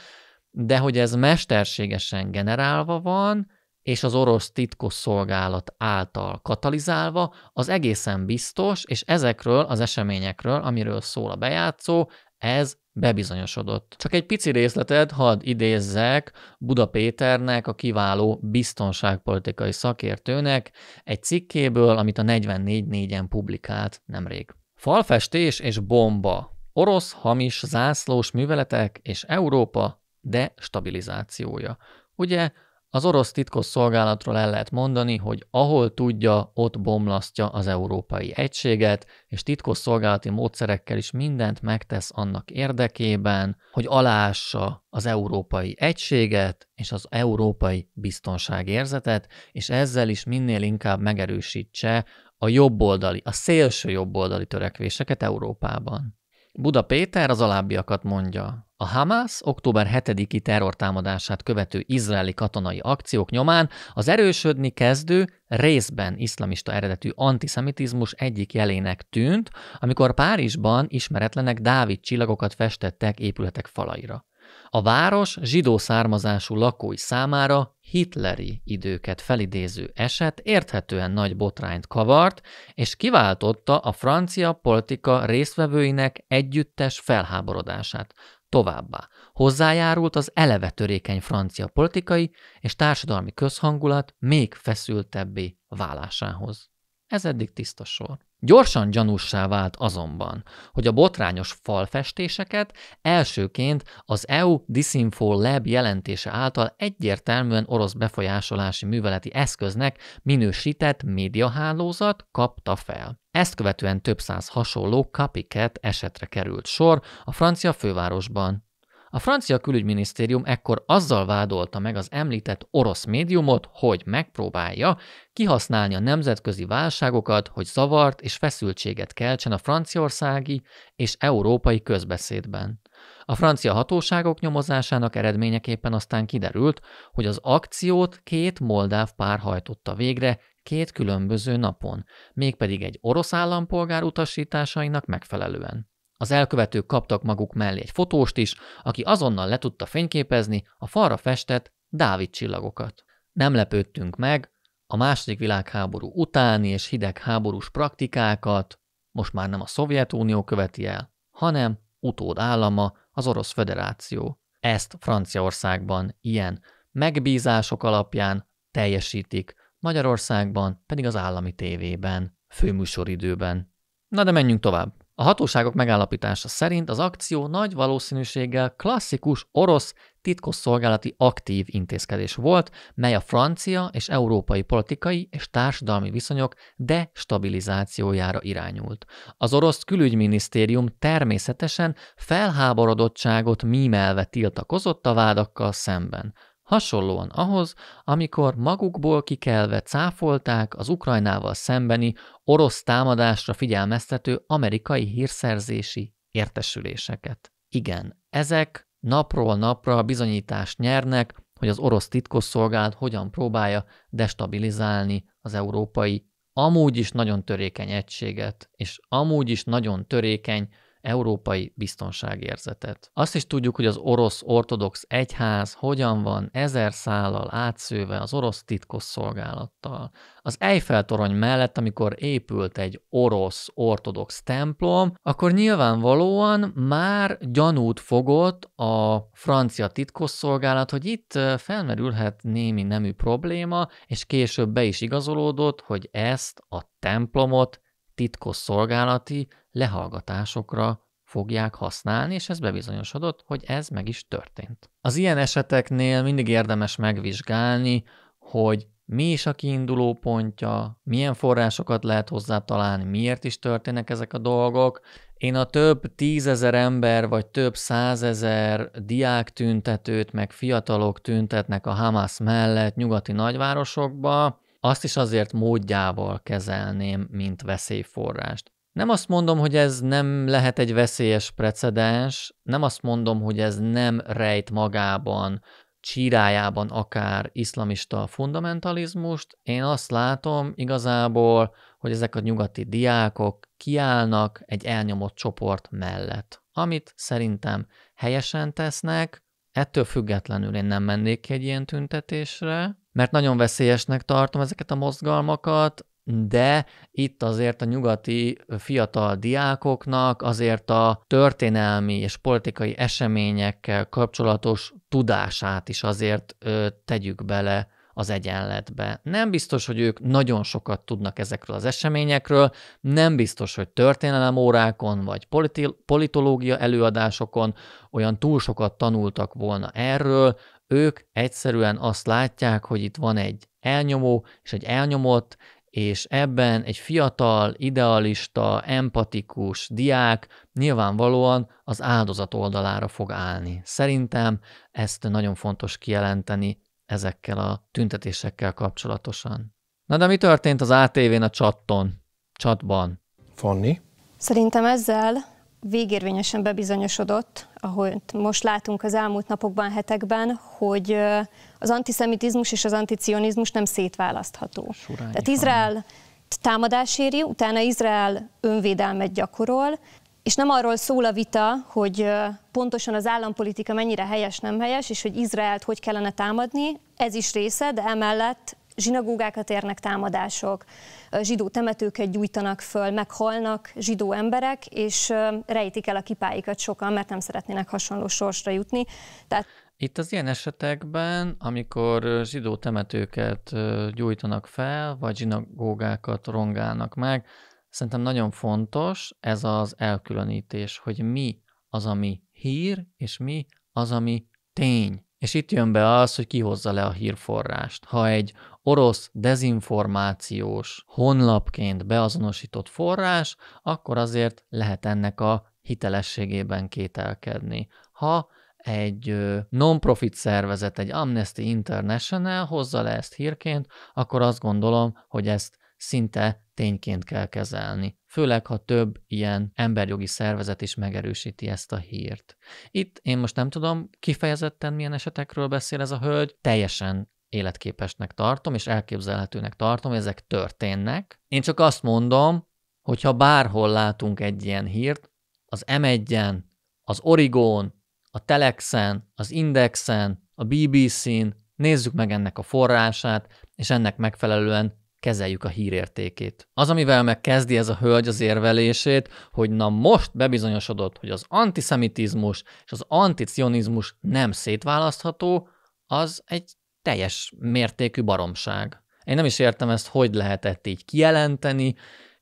de hogy ez mesterségesen generálva van, és az orosz titkos szolgálat által katalizálva, az egészen biztos, és ezekről az eseményekről, amiről szól a bejátszó, ez bebizonyosodott. Csak egy pici részletet hadd idézzek Buda Péternek, a kiváló biztonságpolitikai szakértőnek egy cikkéből, amit a 44.4-en publikált nemrég. Falfestés és bomba. Orosz hamis zászlós műveletek és Európa destabilizációja. Ugye az orosz titkos szolgálatról el lehet mondani, hogy ahol tudja, ott bomlasztja az európai egységet, és titkos szolgálati módszerekkel is mindent megtesz annak érdekében, hogy aláássa az európai egységet és az európai biztonságérzetet, és ezzel is minél inkább megerősítse a jobboldali, a szélső jobboldali törekvéseket Európában. Buda Péter az alábbiakat mondja. A Hamas október 7-i terrortámadását követő izraeli katonai akciók nyomán az erősödni kezdő, részben iszlamista eredetű antiszemitizmus egyik jelének tűnt, amikor Párizsban ismeretlenek Dávid csillagokat festettek épületek falaira. A város zsidó származású lakói számára hitleri időket felidéző eset érthetően nagy botrányt kavart, és kiváltotta a francia politika résztvevőinek együttes felháborodását, Továbbá hozzájárult az eleve törékeny francia politikai és társadalmi közhangulat még feszültebbé válásához. Ez eddig tiszta sor. Gyorsan gyanússá vált azonban, hogy a botrányos falfestéseket elsőként az EU Disinfo Lab jelentése által egyértelműen orosz befolyásolási műveleti eszköznek minősített médiahálózat kapta fel. Ezt követően több száz hasonló kapiket esetre került sor a francia fővárosban a francia külügyminisztérium ekkor azzal vádolta meg az említett orosz médiumot, hogy megpróbálja kihasználni a nemzetközi válságokat, hogy zavart és feszültséget keltsen a franciaországi és európai közbeszédben. A francia hatóságok nyomozásának eredményeképpen aztán kiderült, hogy az akciót két moldáv pár hajtotta végre két különböző napon, mégpedig egy orosz állampolgár utasításainak megfelelően. Az elkövetők kaptak maguk mellé egy fotóst is, aki azonnal le tudta fényképezni a falra festett Dávid csillagokat. Nem lepődtünk meg, a második világháború utáni és hidegháborús praktikákat most már nem a Szovjetunió követi el, hanem utód állama az Orosz Föderáció. Ezt Franciaországban ilyen megbízások alapján teljesítik, Magyarországban pedig az állami tévében, főműsoridőben. Na de menjünk tovább. A hatóságok megállapítása szerint az akció nagy valószínűséggel klasszikus orosz titkosszolgálati aktív intézkedés volt, mely a francia és európai politikai és társadalmi viszonyok destabilizációjára irányult. Az orosz külügyminisztérium természetesen felháborodottságot mímelve tiltakozott a vádakkal szemben. Hasonlóan ahhoz, amikor magukból kikelve cáfolták az Ukrajnával szembeni orosz támadásra figyelmeztető amerikai hírszerzési értesüléseket. Igen, ezek napról napra bizonyítást nyernek, hogy az orosz titkosszolgálat hogyan próbálja destabilizálni az európai amúgy is nagyon törékeny egységet, és amúgy is nagyon törékeny európai biztonságérzetet. Azt is tudjuk, hogy az orosz ortodox egyház hogyan van ezer szállal átszőve az orosz titkosszolgálattal. Az Eiffel torony mellett, amikor épült egy orosz ortodox templom, akkor nyilvánvalóan már gyanút fogott a francia titkosszolgálat, hogy itt felmerülhet némi nemű probléma, és később be is igazolódott, hogy ezt a templomot titkos szolgálati lehallgatásokra fogják használni, és ez bebizonyosodott, hogy ez meg is történt. Az ilyen eseteknél mindig érdemes megvizsgálni, hogy mi is a kiinduló pontja, milyen forrásokat lehet hozzá találni, miért is történnek ezek a dolgok. Én a több tízezer ember vagy több százezer diák tüntetőt, meg fiatalok tüntetnek a Hamas mellett nyugati nagyvárosokba, azt is azért módjával kezelném, mint veszélyforrást. Nem azt mondom, hogy ez nem lehet egy veszélyes precedens, nem azt mondom, hogy ez nem rejt magában, csírájában akár iszlamista fundamentalizmust, én azt látom igazából, hogy ezek a nyugati diákok kiállnak egy elnyomott csoport mellett, amit szerintem helyesen tesznek, ettől függetlenül én nem mennék ki egy ilyen tüntetésre, mert nagyon veszélyesnek tartom ezeket a mozgalmakat, de itt azért a nyugati fiatal diákoknak azért a történelmi és politikai eseményekkel kapcsolatos tudását is azért ö, tegyük bele az egyenletbe. Nem biztos, hogy ők nagyon sokat tudnak ezekről az eseményekről, nem biztos, hogy történelemórákon vagy politi- politológia előadásokon olyan túl sokat tanultak volna erről, ők egyszerűen azt látják, hogy itt van egy elnyomó és egy elnyomott, és ebben egy fiatal, idealista, empatikus diák nyilvánvalóan az áldozat oldalára fog állni. Szerintem ezt nagyon fontos kijelenteni ezekkel a tüntetésekkel kapcsolatosan. Na de mi történt az ATV-n a csatton? Csatban. Fanni? Szerintem ezzel végérvényesen bebizonyosodott ahol most látunk az elmúlt napokban, hetekben, hogy az antiszemitizmus és az anticionizmus nem szétválasztható. Surányi Tehát Izrael támadás éri, utána Izrael önvédelmet gyakorol, és nem arról szól a vita, hogy pontosan az állampolitika mennyire helyes, nem helyes, és hogy Izraelt hogy kellene támadni, ez is része, de emellett zsinagógákat érnek támadások, zsidó temetőket gyújtanak föl, meghalnak zsidó emberek, és rejtik el a kipáikat sokan, mert nem szeretnének hasonló sorsra jutni. Tehát itt az ilyen esetekben, amikor zsidó temetőket gyújtanak fel, vagy zsinagógákat rongálnak meg, szerintem nagyon fontos ez az elkülönítés, hogy mi az, ami hír, és mi az, ami tény. És itt jön be az, hogy hozza le a hírforrást. Ha egy orosz dezinformációs honlapként beazonosított forrás, akkor azért lehet ennek a hitelességében kételkedni. Ha egy non-profit szervezet, egy Amnesty International hozza le ezt hírként, akkor azt gondolom, hogy ezt szinte tényként kell kezelni, főleg ha több ilyen emberjogi szervezet is megerősíti ezt a hírt. Itt én most nem tudom kifejezetten milyen esetekről beszél ez a hölgy, teljesen életképesnek tartom, és elképzelhetőnek tartom, hogy ezek történnek. Én csak azt mondom, hogy ha bárhol látunk egy ilyen hírt, az M1-en, az Origón, a Telexen, az Indexen, a BBC-n, nézzük meg ennek a forrását, és ennek megfelelően kezeljük a hírértékét. Az, amivel megkezdi ez a hölgy az érvelését, hogy na most bebizonyosodott, hogy az antiszemitizmus és az anticionizmus nem szétválasztható, az egy teljes mértékű baromság. Én nem is értem ezt, hogy lehetett így kijelenteni,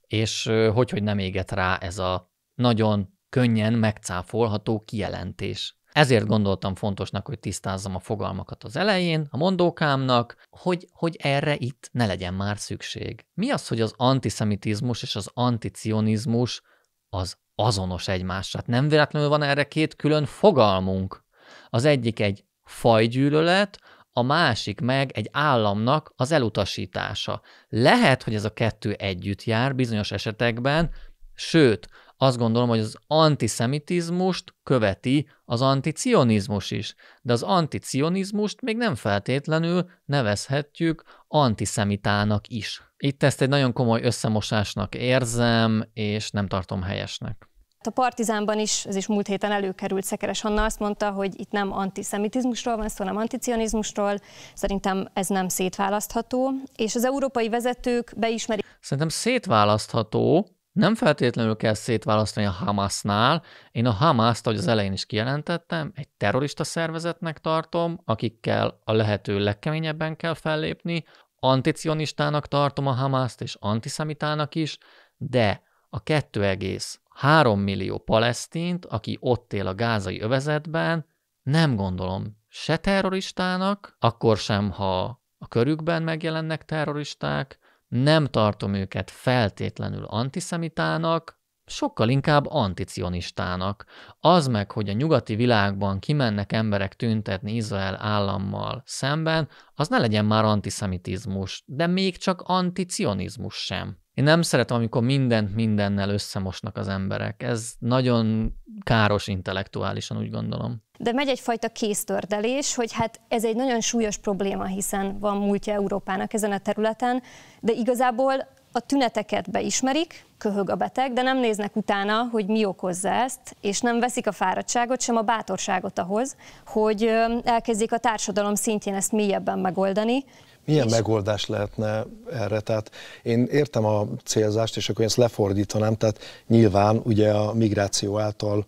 és hogy, hogy nem éget rá ez a nagyon könnyen megcáfolható kijelentés. Ezért gondoltam fontosnak, hogy tisztázzam a fogalmakat az elején, a mondókámnak, hogy, hogy erre itt ne legyen már szükség. Mi az, hogy az antiszemitizmus és az anticionizmus az azonos egymásra? Hát nem véletlenül van erre két külön fogalmunk. Az egyik egy fajgyűlölet, a másik meg egy államnak az elutasítása. Lehet, hogy ez a kettő együtt jár bizonyos esetekben, sőt, azt gondolom, hogy az antiszemitizmust követi az anticionizmus is, de az anticionizmust még nem feltétlenül nevezhetjük antiszemitának is. Itt ezt egy nagyon komoly összemosásnak érzem, és nem tartom helyesnek. A Partizánban is, ez is múlt héten előkerült, Szekeres Anna azt mondta, hogy itt nem antiszemitizmusról van szó, hanem anticionizmusról. Szerintem ez nem szétválasztható, és az európai vezetők beismerik. Szerintem szétválasztható, nem feltétlenül kell szétválasztani a Hamasnál. Én a Hamaszt, ahogy az elején is kijelentettem, egy terrorista szervezetnek tartom, akikkel a lehető legkeményebben kell fellépni, anticionistának tartom a Hamaszt és antiszemitának is, de a 2,3 millió palesztint, aki ott él a gázai övezetben, nem gondolom se terroristának, akkor sem, ha a körükben megjelennek terroristák, nem tartom őket feltétlenül antiszemitának, sokkal inkább anticionistának. Az meg, hogy a nyugati világban kimennek emberek tüntetni Izrael állammal szemben, az ne legyen már antiszemitizmus, de még csak anticionizmus sem. Én nem szeretem, amikor mindent mindennel összemosnak az emberek. Ez nagyon káros intellektuálisan, úgy gondolom. De megy egyfajta kéztördelés, hogy hát ez egy nagyon súlyos probléma, hiszen van múltja Európának ezen a területen, de igazából a tüneteket beismerik, köhög a beteg, de nem néznek utána, hogy mi okozza ezt, és nem veszik a fáradtságot, sem a bátorságot ahhoz, hogy elkezdjék a társadalom szintjén ezt mélyebben megoldani, milyen és... megoldás lehetne erre? Tehát én értem a célzást, és akkor én ezt lefordítanám, tehát nyilván ugye a migráció által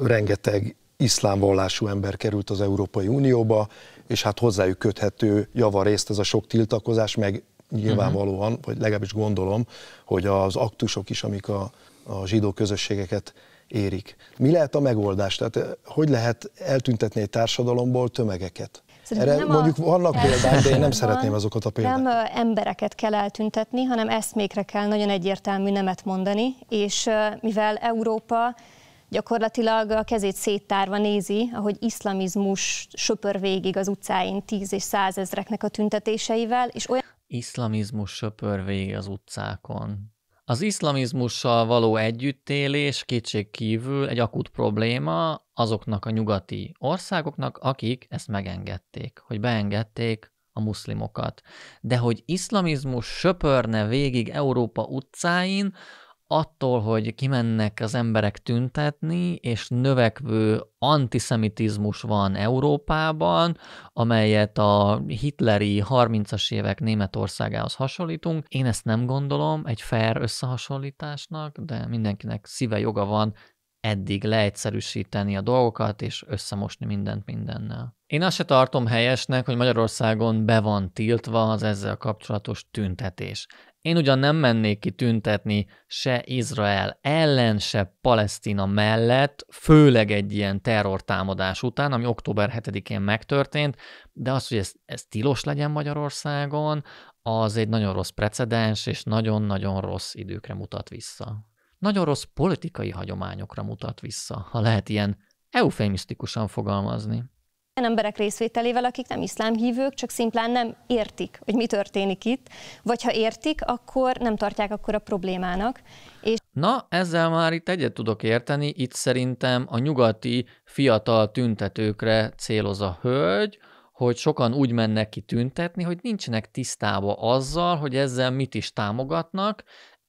rengeteg iszlámvallású ember került az Európai Unióba, és hát hozzájuk köthető javarészt ez a sok tiltakozás, meg nyilvánvalóan, uh-huh. vagy legalábbis gondolom, hogy az aktusok is, amik a, a zsidó közösségeket érik. Mi lehet a megoldás? Tehát hogy lehet eltüntetni egy társadalomból tömegeket? Erre nem mondjuk a... vannak példák, de én nem szeretném azokat a példákat. Nem embereket kell eltüntetni, hanem eszmékre kell nagyon egyértelmű nemet mondani, és mivel Európa gyakorlatilag a kezét széttárva nézi, ahogy iszlamizmus söpör végig az utcáin tíz és százezreknek a tüntetéseivel, és olyan... Iszlamizmus söpör végig az utcákon. Az iszlamizmussal való együttélés kétség kívül egy akut probléma azoknak a nyugati országoknak, akik ezt megengedték, hogy beengedték a muszlimokat. De hogy iszlamizmus söpörne végig Európa utcáin, attól, hogy kimennek az emberek tüntetni, és növekvő antiszemitizmus van Európában, amelyet a hitleri 30-as évek Németországához hasonlítunk. Én ezt nem gondolom egy fair összehasonlításnak, de mindenkinek szíve joga van eddig leegyszerűsíteni a dolgokat, és összemosni mindent mindennel. Én azt se tartom helyesnek, hogy Magyarországon be van tiltva az ezzel kapcsolatos tüntetés. Én ugyan nem mennék ki tüntetni se Izrael ellen, se Palesztina mellett, főleg egy ilyen terrortámadás után, ami október 7-én megtörtént, de az, hogy ez, ez tilos legyen Magyarországon, az egy nagyon rossz precedens, és nagyon-nagyon rossz időkre mutat vissza. Nagyon rossz politikai hagyományokra mutat vissza, ha lehet ilyen eufemisztikusan fogalmazni olyan emberek részvételével, akik nem iszlámhívők, csak szimplán nem értik, hogy mi történik itt, vagy ha értik, akkor nem tartják akkor a problémának. És... Na, ezzel már itt egyet tudok érteni, itt szerintem a nyugati fiatal tüntetőkre céloz a hölgy, hogy sokan úgy mennek ki tüntetni, hogy nincsenek tisztába azzal, hogy ezzel mit is támogatnak,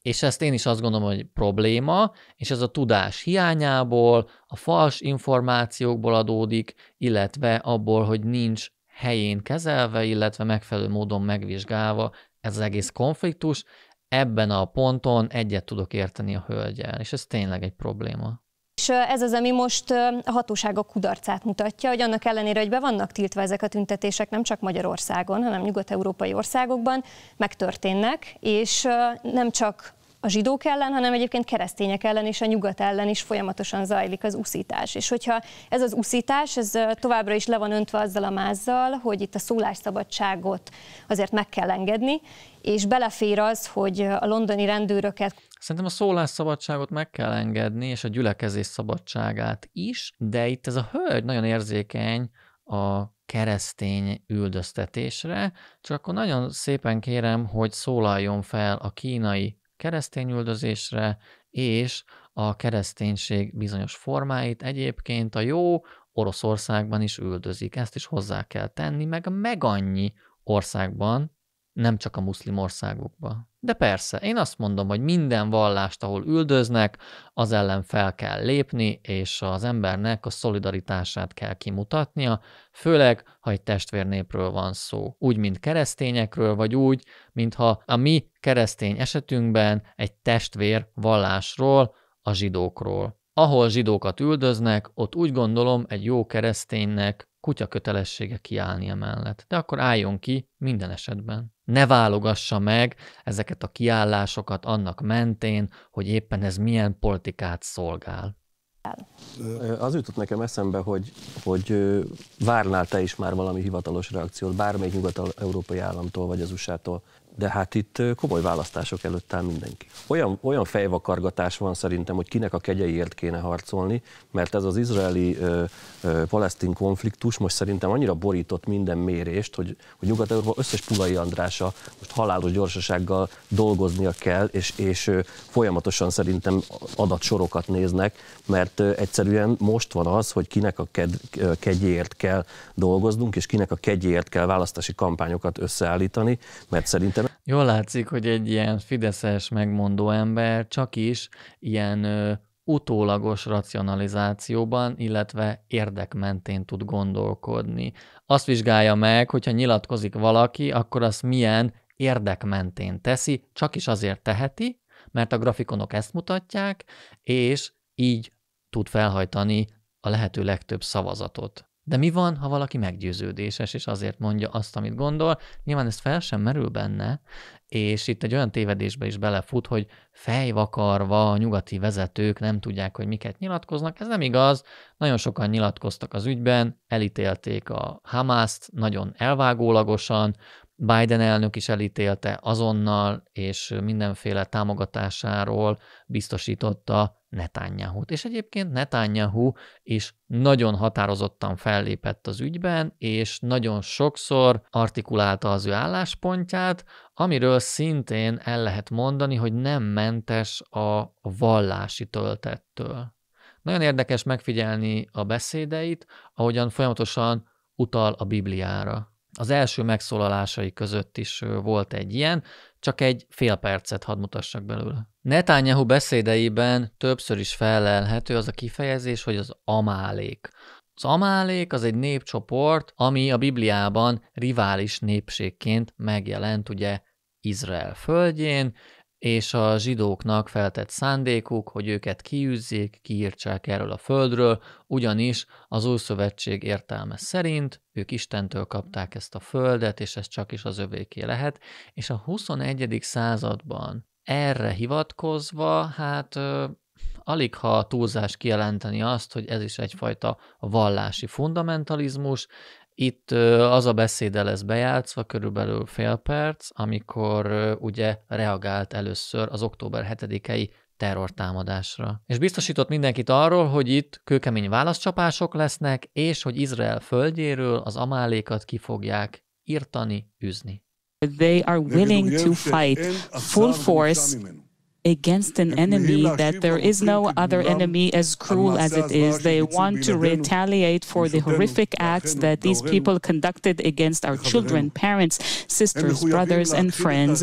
és ezt én is azt gondolom, hogy probléma, és ez a tudás hiányából, a fals információkból adódik, illetve abból, hogy nincs helyén kezelve, illetve megfelelő módon megvizsgálva ez az egész konfliktus. Ebben a ponton egyet tudok érteni a hölgyel, és ez tényleg egy probléma és ez az, ami most a hatóságok kudarcát mutatja, hogy annak ellenére, hogy be vannak tiltva ezek a tüntetések nem csak Magyarországon, hanem nyugat-európai országokban, megtörténnek, és nem csak a zsidók ellen, hanem egyébként keresztények ellen és a nyugat ellen is folyamatosan zajlik az uszítás. És hogyha ez az uszítás, ez továbbra is le van öntve azzal a mázzal, hogy itt a szólásszabadságot azért meg kell engedni, és belefér az, hogy a londoni rendőröket Szerintem a szólásszabadságot meg kell engedni, és a gyülekezés szabadságát is, de itt ez a hölgy nagyon érzékeny a keresztény üldöztetésre, csak akkor nagyon szépen kérem, hogy szólaljon fel a kínai keresztény üldözésre, és a kereszténység bizonyos formáit egyébként a jó Oroszországban is üldözik. Ezt is hozzá kell tenni, meg meg annyi országban, nem csak a muszlim országokba. De persze, én azt mondom, hogy minden vallást, ahol üldöznek, az ellen fel kell lépni, és az embernek a szolidaritását kell kimutatnia, főleg, ha egy testvérnépről van szó. Úgy, mint keresztényekről, vagy úgy, mintha a mi keresztény esetünkben egy testvér vallásról, a zsidókról. Ahol zsidókat üldöznek, ott úgy gondolom egy jó kereszténynek kutya kötelessége kiállni mellett, De akkor álljon ki minden esetben ne válogassa meg ezeket a kiállásokat annak mentén, hogy éppen ez milyen politikát szolgál. Az jutott nekem eszembe, hogy, hogy várnál te is már valami hivatalos reakciót bármelyik nyugat-európai államtól vagy az USA-tól de hát itt komoly választások előtt áll mindenki. Olyan, olyan fejvakargatás van szerintem, hogy kinek a kegyeiért kéne harcolni, mert ez az izraeli ö, ö, palesztin konfliktus most szerintem annyira borított minden mérést, hogy, hogy Nyugat-Európa összes Pulai Andrása most halálos gyorsasággal dolgoznia kell, és, és ö, folyamatosan szerintem adatsorokat néznek, mert ö, egyszerűen most van az, hogy kinek a ked, ö, kegyéért kell dolgoznunk, és kinek a kegyéért kell választási kampányokat összeállítani, mert szerintem ember. Jól látszik, hogy egy ilyen fideszes, megmondó ember csak is ilyen ö, utólagos racionalizációban, illetve érdek mentén tud gondolkodni. Azt vizsgálja meg, hogyha nyilatkozik valaki, akkor azt milyen érdek mentén teszi, csak is azért teheti, mert a grafikonok ezt mutatják, és így tud felhajtani a lehető legtöbb szavazatot. De mi van, ha valaki meggyőződéses, és azért mondja azt, amit gondol? Nyilván ez fel sem merül benne, és itt egy olyan tévedésbe is belefut, hogy fejvakarva a nyugati vezetők nem tudják, hogy miket nyilatkoznak. Ez nem igaz, nagyon sokan nyilatkoztak az ügyben, elítélték a Hamászt nagyon elvágólagosan, Biden elnök is elítélte azonnal, és mindenféle támogatásáról biztosította Netanyahu-t. És egyébként Netanyahu is nagyon határozottan fellépett az ügyben, és nagyon sokszor artikulálta az ő álláspontját, amiről szintén el lehet mondani, hogy nem mentes a vallási töltettől. Nagyon érdekes megfigyelni a beszédeit, ahogyan folyamatosan utal a Bibliára. Az első megszólalásai között is volt egy ilyen, csak egy fél percet hadd mutassak belőle. Netanyahu beszédeiben többször is felelhető az a kifejezés, hogy az amálék. Az amálék az egy népcsoport, ami a Bibliában rivális népségként megjelent ugye Izrael földjén, és a zsidóknak feltett szándékuk, hogy őket kiűzzék, kiírtsák erről a földről, ugyanis az új szövetség értelme szerint ők Istentől kapták ezt a földet, és ez csak is az övéké lehet, és a 21. században erre hivatkozva, hát ö, alig ha túlzás kijelenteni azt, hogy ez is egyfajta vallási fundamentalizmus, itt az a beszéde lesz bejátszva, körülbelül fél perc, amikor ugye reagált először az október 7-i terrortámadásra. És biztosított mindenkit arról, hogy itt kőkemény válaszcsapások lesznek, és hogy Izrael földjéről az amálékat ki fogják írtani, üzni. They are willing to fight full force against an enemy that there is no other enemy as cruel as it is. They want to retaliate for the horrific acts that these people conducted against our children, parents, sisters, brothers, and friends.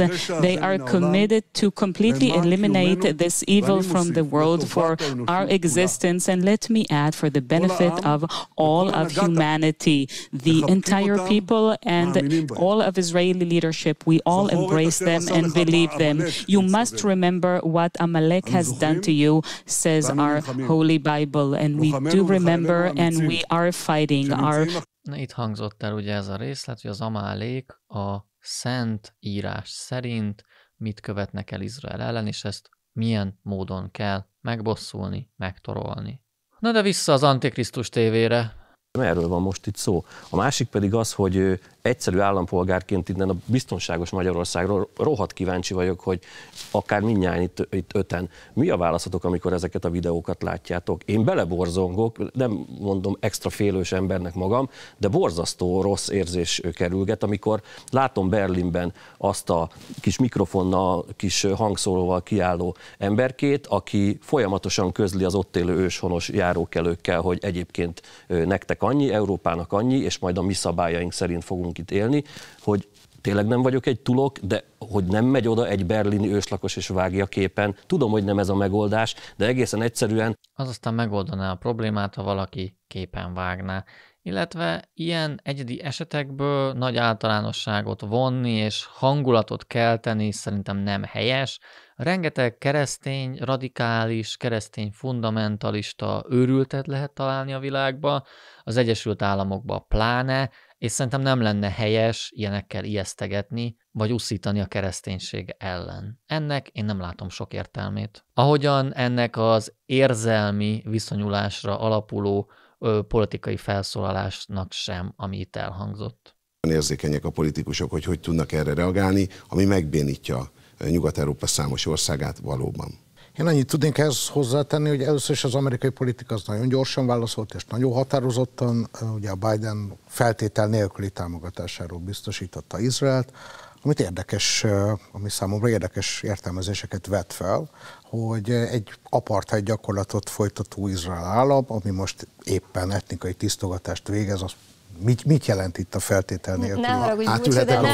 They are committed to completely eliminate this evil from the world for our existence and let me add, for the benefit of all of humanity, the entire people and all of Israeli leadership. We all embrace them and believe them. You must remember remember what Amalek has done to you, says our Holy Bible. And we do remember and we are fighting our... Na, itt hangzott el ugye ez a részlet, hogy az Amalek a szent írás szerint mit követnek el Izrael ellen, és ezt milyen módon kell megbosszulni, megtorolni. Na de vissza az Antikrisztus tévére. Erről van most itt szó. A másik pedig az, hogy egyszerű állampolgárként innen a biztonságos Magyarországról rohadt kíváncsi vagyok, hogy akár mindjárt itt, itt öten, mi a válaszatok, amikor ezeket a videókat látjátok? Én beleborzongok, nem mondom extra félős embernek magam, de borzasztó rossz érzés kerülget, amikor látom Berlinben azt a kis mikrofonnal, kis hangszóróval kiálló emberkét, aki folyamatosan közli az ott élő őshonos járókelőkkel, hogy egyébként nektek annyi, Európának annyi, és majd a mi szabályaink szerint fogunk tudunk itt élni, hogy tényleg nem vagyok egy tulok, de hogy nem megy oda egy berlini őslakos és vágja képen, tudom, hogy nem ez a megoldás, de egészen egyszerűen... Az aztán megoldaná a problémát, ha valaki képen vágná. Illetve ilyen egyedi esetekből nagy általánosságot vonni és hangulatot kelteni szerintem nem helyes. Rengeteg keresztény, radikális, keresztény fundamentalista őrültet lehet találni a világba, az Egyesült Államokban pláne, és szerintem nem lenne helyes ilyenekkel ijesztegetni, vagy uszítani a kereszténység ellen. Ennek én nem látom sok értelmét. Ahogyan ennek az érzelmi viszonyulásra alapuló ö, politikai felszólalásnak sem, ami itt elhangzott. Érzékenyek a politikusok, hogy hogy tudnak erre reagálni, ami megbénítja Nyugat-Európa számos országát valóban. Én annyit tudnék ehhez hozzátenni, hogy először is az amerikai politika az nagyon gyorsan válaszolt, és nagyon határozottan, eh, ugye a Biden feltétel nélküli támogatásáról biztosította Izraelt, amit érdekes, eh, ami számomra érdekes értelmezéseket vet fel, hogy egy apartheid gyakorlatot folytató Izrael állam, ami most éppen etnikai tisztogatást végez, az Mit, mit jelent itt a feltétel nélkül? Ne haragudj,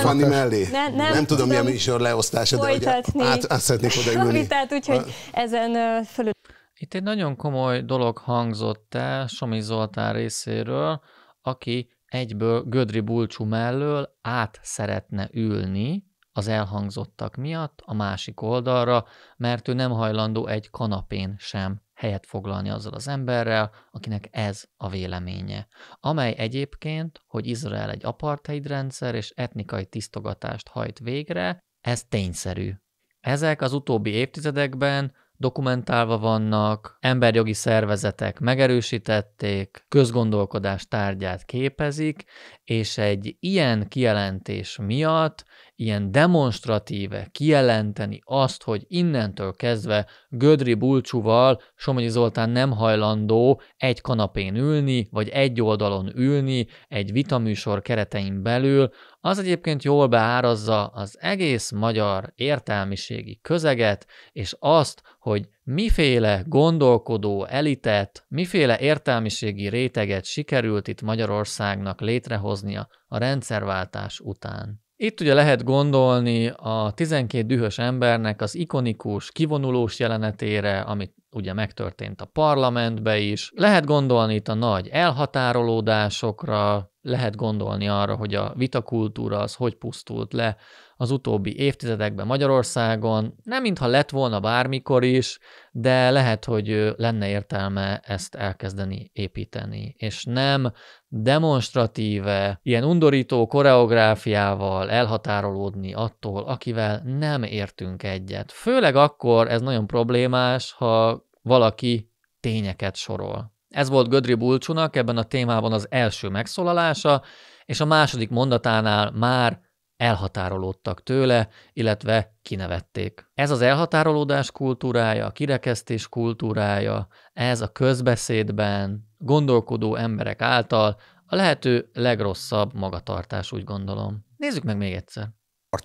Fanni mellé? Ne, nem, nem, nem tudom, milyen műsor leosztása, de hogy át, át szeretnék ülni. Tehát úgyhogy ezen fölül... Itt egy nagyon komoly dolog hangzott el Somi Zoltán részéről, aki egyből Gödri Bulcsú mellől át szeretne ülni az elhangzottak miatt a másik oldalra, mert ő nem hajlandó egy kanapén sem helyet foglalni azzal az emberrel, akinek ez a véleménye. Amely egyébként, hogy Izrael egy apartheid rendszer és etnikai tisztogatást hajt végre, ez tényszerű. Ezek az utóbbi évtizedekben dokumentálva vannak, emberjogi szervezetek megerősítették, közgondolkodás tárgyát képezik, és egy ilyen kijelentés miatt, ilyen demonstratíve kijelenteni azt, hogy innentől kezdve Gödri Bulcsúval Somogyi Zoltán nem hajlandó egy kanapén ülni, vagy egy oldalon ülni, egy vitaműsor keretein belül, az egyébként jól beárazza az egész magyar értelmiségi közeget, és azt, hogy miféle gondolkodó elitet, miféle értelmiségi réteget sikerült itt Magyarországnak létrehoznia a rendszerváltás után. Itt ugye lehet gondolni a 12 dühös embernek az ikonikus kivonulós jelenetére, amit ugye megtörtént a parlamentbe is. Lehet gondolni itt a nagy elhatárolódásokra, lehet gondolni arra, hogy a vitakultúra az hogy pusztult le az utóbbi évtizedekben Magyarországon, nem mintha lett volna bármikor is, de lehet, hogy lenne értelme ezt elkezdeni építeni, és nem demonstratíve, ilyen undorító koreográfiával elhatárolódni attól, akivel nem értünk egyet. Főleg akkor ez nagyon problémás, ha valaki tényeket sorol. Ez volt Gödri Bulcsúnak ebben a témában az első megszólalása, és a második mondatánál már elhatárolódtak tőle, illetve kinevették. Ez az elhatárolódás kultúrája, a kirekesztés kultúrája, ez a közbeszédben gondolkodó emberek által a lehető legrosszabb magatartás, úgy gondolom. Nézzük meg még egyszer.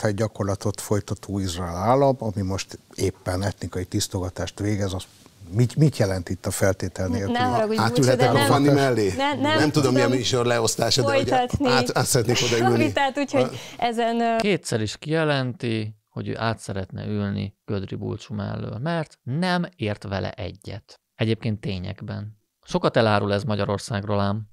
a gyakorlatot folytató Izrael állam, ami most éppen etnikai tisztogatást végez, az Mit, mit jelent itt a feltétel nélkül? Nem haragudj, Átülhetek a Fanni mellé? Ne, nem, nem, nem tudom, milyen műsor leosztása, de hogy át, át szeretnék odaülni. Tehát úgyhogy ezen... Kétszer is kijelenti, hogy ő át szeretne ülni Gödri Bulcsú mellől, mert nem ért vele egyet. Egyébként tényekben. Sokat elárul ez Magyarországról ám.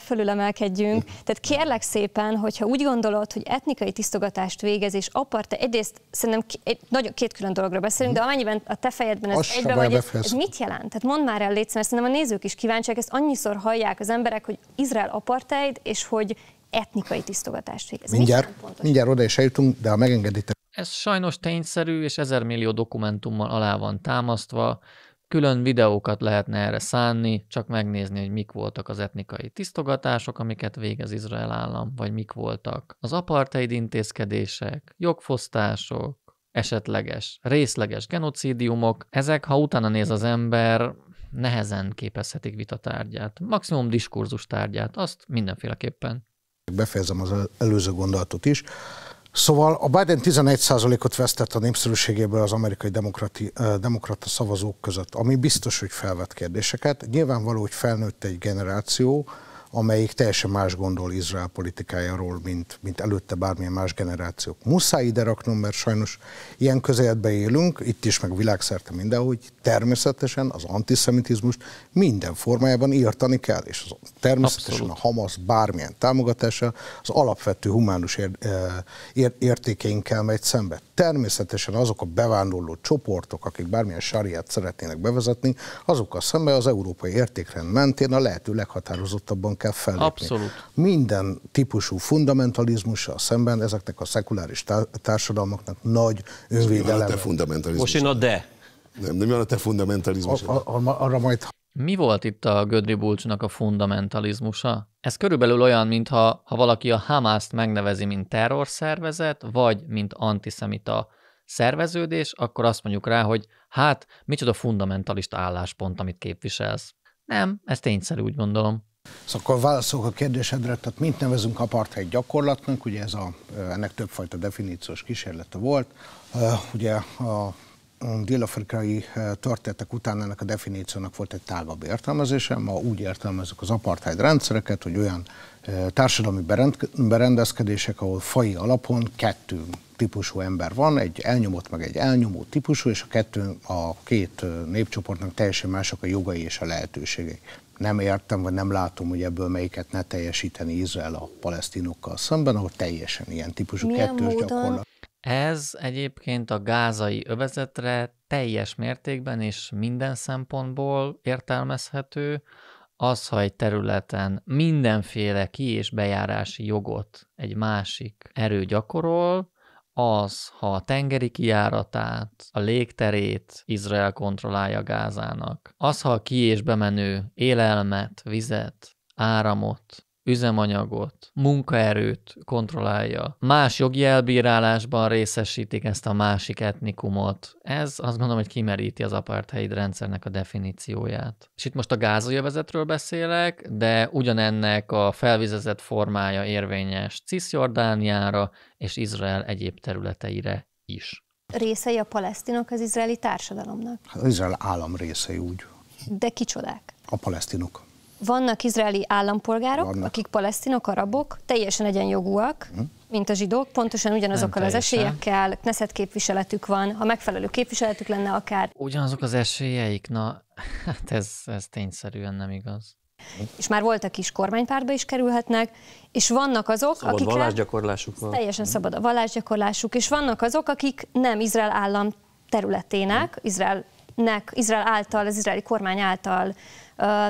Fölülemelkedjünk. Mhm. Tehát kérlek szépen, hogyha úgy gondolod, hogy etnikai tisztogatást végez, és apart, egyrészt szerintem egy, nagyon két külön dologra beszélünk, mhm. de amennyiben a te fejedben ez Azt egyben vagy, ez, ez mit jelent? Tehát mondd már el, légy, mert szerintem a nézők is kíváncsiak, ezt annyiszor hallják az emberek, hogy Izrael apartheid, és hogy etnikai tisztogatást végez. Mindjárt, mindjárt oda is eljutunk, de ha megengeditek. Ez sajnos tényszerű, és ezer millió dokumentummal alá van támasztva, Külön videókat lehetne erre szánni, csak megnézni, hogy mik voltak az etnikai tisztogatások, amiket végez Izrael állam, vagy mik voltak az apartheid intézkedések, jogfosztások, esetleges, részleges genocidiumok, ezek, ha utána néz az ember, nehezen képezhetik vitatárgyát, maximum diskurzus tárgyát, azt mindenféleképpen. Befejezem az előző gondolatot is. Szóval a Biden 11%-ot vesztett a népszerűségéből az amerikai demokrati, demokrata szavazók között, ami biztos, hogy felvet kérdéseket. Nyilvánvaló, hogy felnőtt egy generáció, amelyik teljesen más gondol Izrael politikájáról, mint, mint előtte bármilyen más generációk. Muszáj ide raknom, mert sajnos ilyen közeledben élünk, itt is, meg világszerte hogy természetesen az antiszemitizmust minden formájában írtani kell, és az természetesen Abszolút. a Hamas bármilyen támogatása az alapvető humánus ér, ér, értékeinkkel megy szembe. Természetesen azok a bevándorló csoportok, akik bármilyen sariát szeretnének bevezetni, azokkal szembe az európai értékrend mentén a lehető leghatározottabban kell fellépni. Abszolút. Minden típusú fundamentalizmussal szemben ezeknek a szekuláris társadalmaknak nagy önvédelem. Most én a de. Nem, nem van a te fundamentalizmus. A, a, a, arra majd... Mi volt itt a Gödri Bulcsnak a fundamentalizmusa? Ez körülbelül olyan, mintha ha valaki a Hamászt megnevezi, mint terrorszervezet, vagy mint antiszemita szerveződés, akkor azt mondjuk rá, hogy hát, micsoda fundamentalista álláspont, amit képviselsz. Nem, ez tényszerű, úgy gondolom. Szóval akkor válaszolok a kérdésedre, tehát mit nevezünk apartheid gyakorlatnak, ugye ez a, ennek többfajta definíciós kísérlete volt, ugye a dél-afrikai történetek után ennek a definíciónak volt egy tágabb értelmezése, ma úgy értelmezzük az apartheid rendszereket, hogy olyan társadalmi berendezkedések, ahol fai alapon kettő típusú ember van, egy elnyomott meg egy elnyomó típusú, és a, kettő, a két népcsoportnak teljesen mások a jogai és a lehetőségei nem értem, vagy nem látom, hogy ebből melyiket ne teljesíteni Izrael a palesztinokkal szemben, ahol teljesen ilyen típusú Milyen kettős módon? gyakorlat. Ez egyébként a gázai övezetre teljes mértékben és minden szempontból értelmezhető, az, ha egy területen mindenféle ki- és bejárási jogot egy másik erő gyakorol, az, ha a tengeri kiáratát, a légterét Izrael kontrollálja Gázának, az, ha a ki és bemenő élelmet, vizet, áramot, üzemanyagot, munkaerőt kontrollálja. Más jogi elbírálásban részesítik ezt a másik etnikumot. Ez azt gondolom, hogy kimeríti az apartheid rendszernek a definícióját. És itt most a gázoljövezetről beszélek, de ugyanennek a felvizezett formája érvényes Cisjordániára és Izrael egyéb területeire is. Részei a palesztinok az izraeli társadalomnak? Az Izrael állam részei úgy. De kicsodák? A palesztinok. Vannak izraeli állampolgárok, Vannak. akik palesztinok, arabok, teljesen egyenjogúak, hm? mint a zsidók, pontosan ugyanazokkal az esélyekkel, Knesset képviseletük van, ha megfelelő képviseletük lenne akár. Ugyanazok az esélyeik, na hát ez, ez tényszerűen nem igaz. És már voltak is kormánypártba is kerülhetnek, és vannak azok, szabad akik... vallásgyakorlásuk van. Teljesen mhm. szabad a vallásgyakorlásuk, és vannak azok, akik nem Izrael állam területének, mhm. Izraelnek, Izrael által, az izraeli kormány által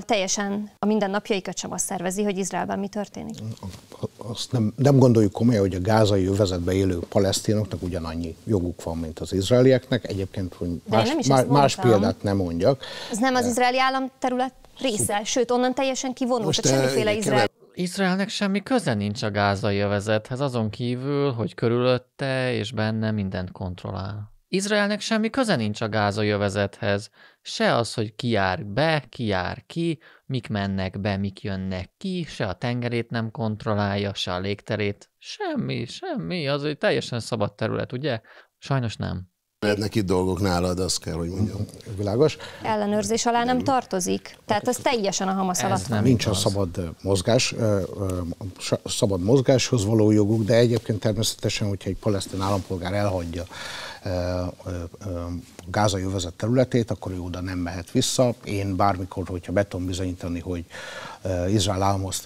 teljesen a mindennapjaikat sem azt szervezi, hogy Izraelben mi történik. Azt nem, nem gondoljuk komolyan, hogy a gázai övezetben élő palesztinoknak ugyanannyi joguk van, mint az izraelieknek. Egyébként, hogy más, más, más példát nem mondjak. Ez nem az izraeli állam terület része, sőt, onnan teljesen kivonult, Most a eh, semmiféle izraeli Izraelnek semmi köze nincs a gázai övezethez, azon kívül, hogy körülötte és benne mindent kontrollál. Izraelnek semmi köze nincs a gázai Se az, hogy ki jár be, ki jár ki, mik mennek be, mik jönnek ki, se a tengerét nem kontrollálja, se a légterét. Semmi, semmi, az egy teljesen szabad terület, ugye? Sajnos nem. Verednek itt dolgok nálad, azt kell, hogy mondjam. Világos. Ellenőrzés alá nem tartozik. Tehát ez teljesen a Hamas ez alatt van. Nincs a szabad mozgás, szabad mozgáshoz való joguk, de egyébként természetesen, hogyha egy palesztin állampolgár elhagyja gázai övezet területét, akkor ő oda nem mehet vissza. Én bármikor, hogyha be tudom bizonyítani, hogy Izrael államhoz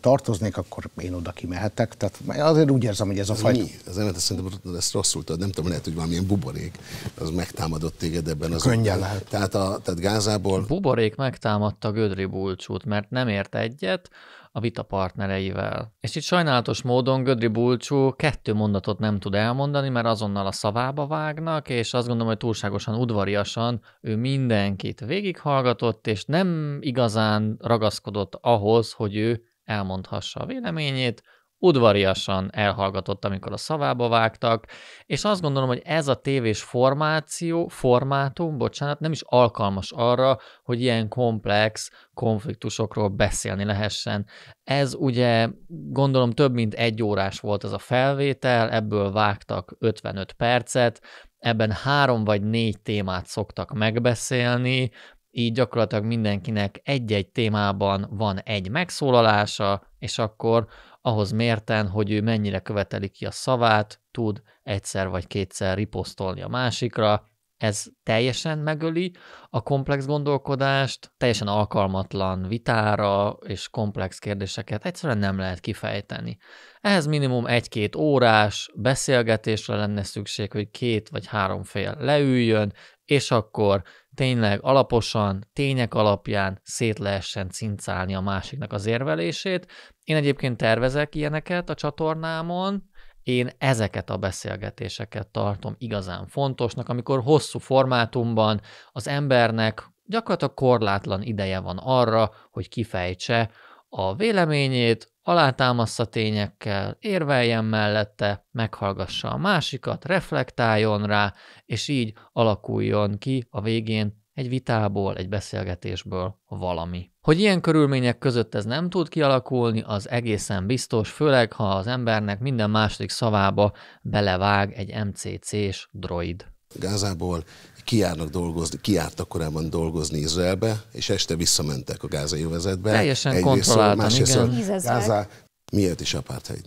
tartoznék, akkor én oda kimehetek. Tehát azért úgy érzem, hogy ez a ez fajta... Mi? Az ennek szerintem ezt rosszul tudod. Nem tudom, lehet, hogy valamilyen buborék az megtámadott téged ebben az... Könnyen lehet. Tehát, a, tehát Gázából... A buborék megtámadta Gödri Bulcsút, mert nem ért egyet, a vita partnereivel. És itt sajnálatos módon Gödri Bulcsú kettő mondatot nem tud elmondani, mert azonnal a szavába vágnak, és azt gondolom, hogy túlságosan udvariasan ő mindenkit végighallgatott, és nem igazán ragaszkodott ahhoz, hogy ő elmondhassa a véleményét, udvariasan elhallgatott, amikor a szavába vágtak, és azt gondolom, hogy ez a tévés formáció, formátum, bocsánat, nem is alkalmas arra, hogy ilyen komplex konfliktusokról beszélni lehessen. Ez ugye gondolom több mint egy órás volt ez a felvétel, ebből vágtak 55 percet, ebben három vagy négy témát szoktak megbeszélni, így gyakorlatilag mindenkinek egy-egy témában van egy megszólalása, és akkor ahhoz mérten, hogy ő mennyire követeli ki a szavát, tud egyszer vagy kétszer riposztolni a másikra, ez teljesen megöli a komplex gondolkodást, teljesen alkalmatlan vitára és komplex kérdéseket egyszerűen nem lehet kifejteni. Ehhez minimum egy-két órás beszélgetésre lenne szükség, hogy két vagy három fél leüljön, és akkor tényleg alaposan, tények alapján szét lehessen cincálni a másiknak az érvelését. Én egyébként tervezek ilyeneket a csatornámon, én ezeket a beszélgetéseket tartom igazán fontosnak, amikor hosszú formátumban az embernek gyakorlatilag korlátlan ideje van arra, hogy kifejtse, a véleményét, alátámassza tényekkel, érveljen mellette, meghallgassa a másikat, reflektáljon rá, és így alakuljon ki a végén egy vitából, egy beszélgetésből valami. Hogy ilyen körülmények között ez nem tud kialakulni, az egészen biztos, főleg ha az embernek minden második szavába belevág egy MCC-s droid. Gázából, kiárnak dolgozni, kiártak korábban dolgozni Izraelbe, és este visszamentek a gázai övezetbe. Teljesen Egyrészt, kontrolláltan, másrészt, igen. Gázá, miért is apartheid?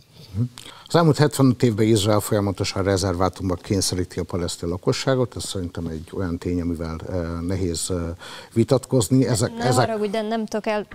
Az elmúlt 75 évben Izrael folyamatosan rezervátumba kényszeríti a palesztin lakosságot, ez szerintem egy olyan tény, amivel eh, nehéz eh, vitatkozni. Ezek, nem ezek... hogy de nem tudok el...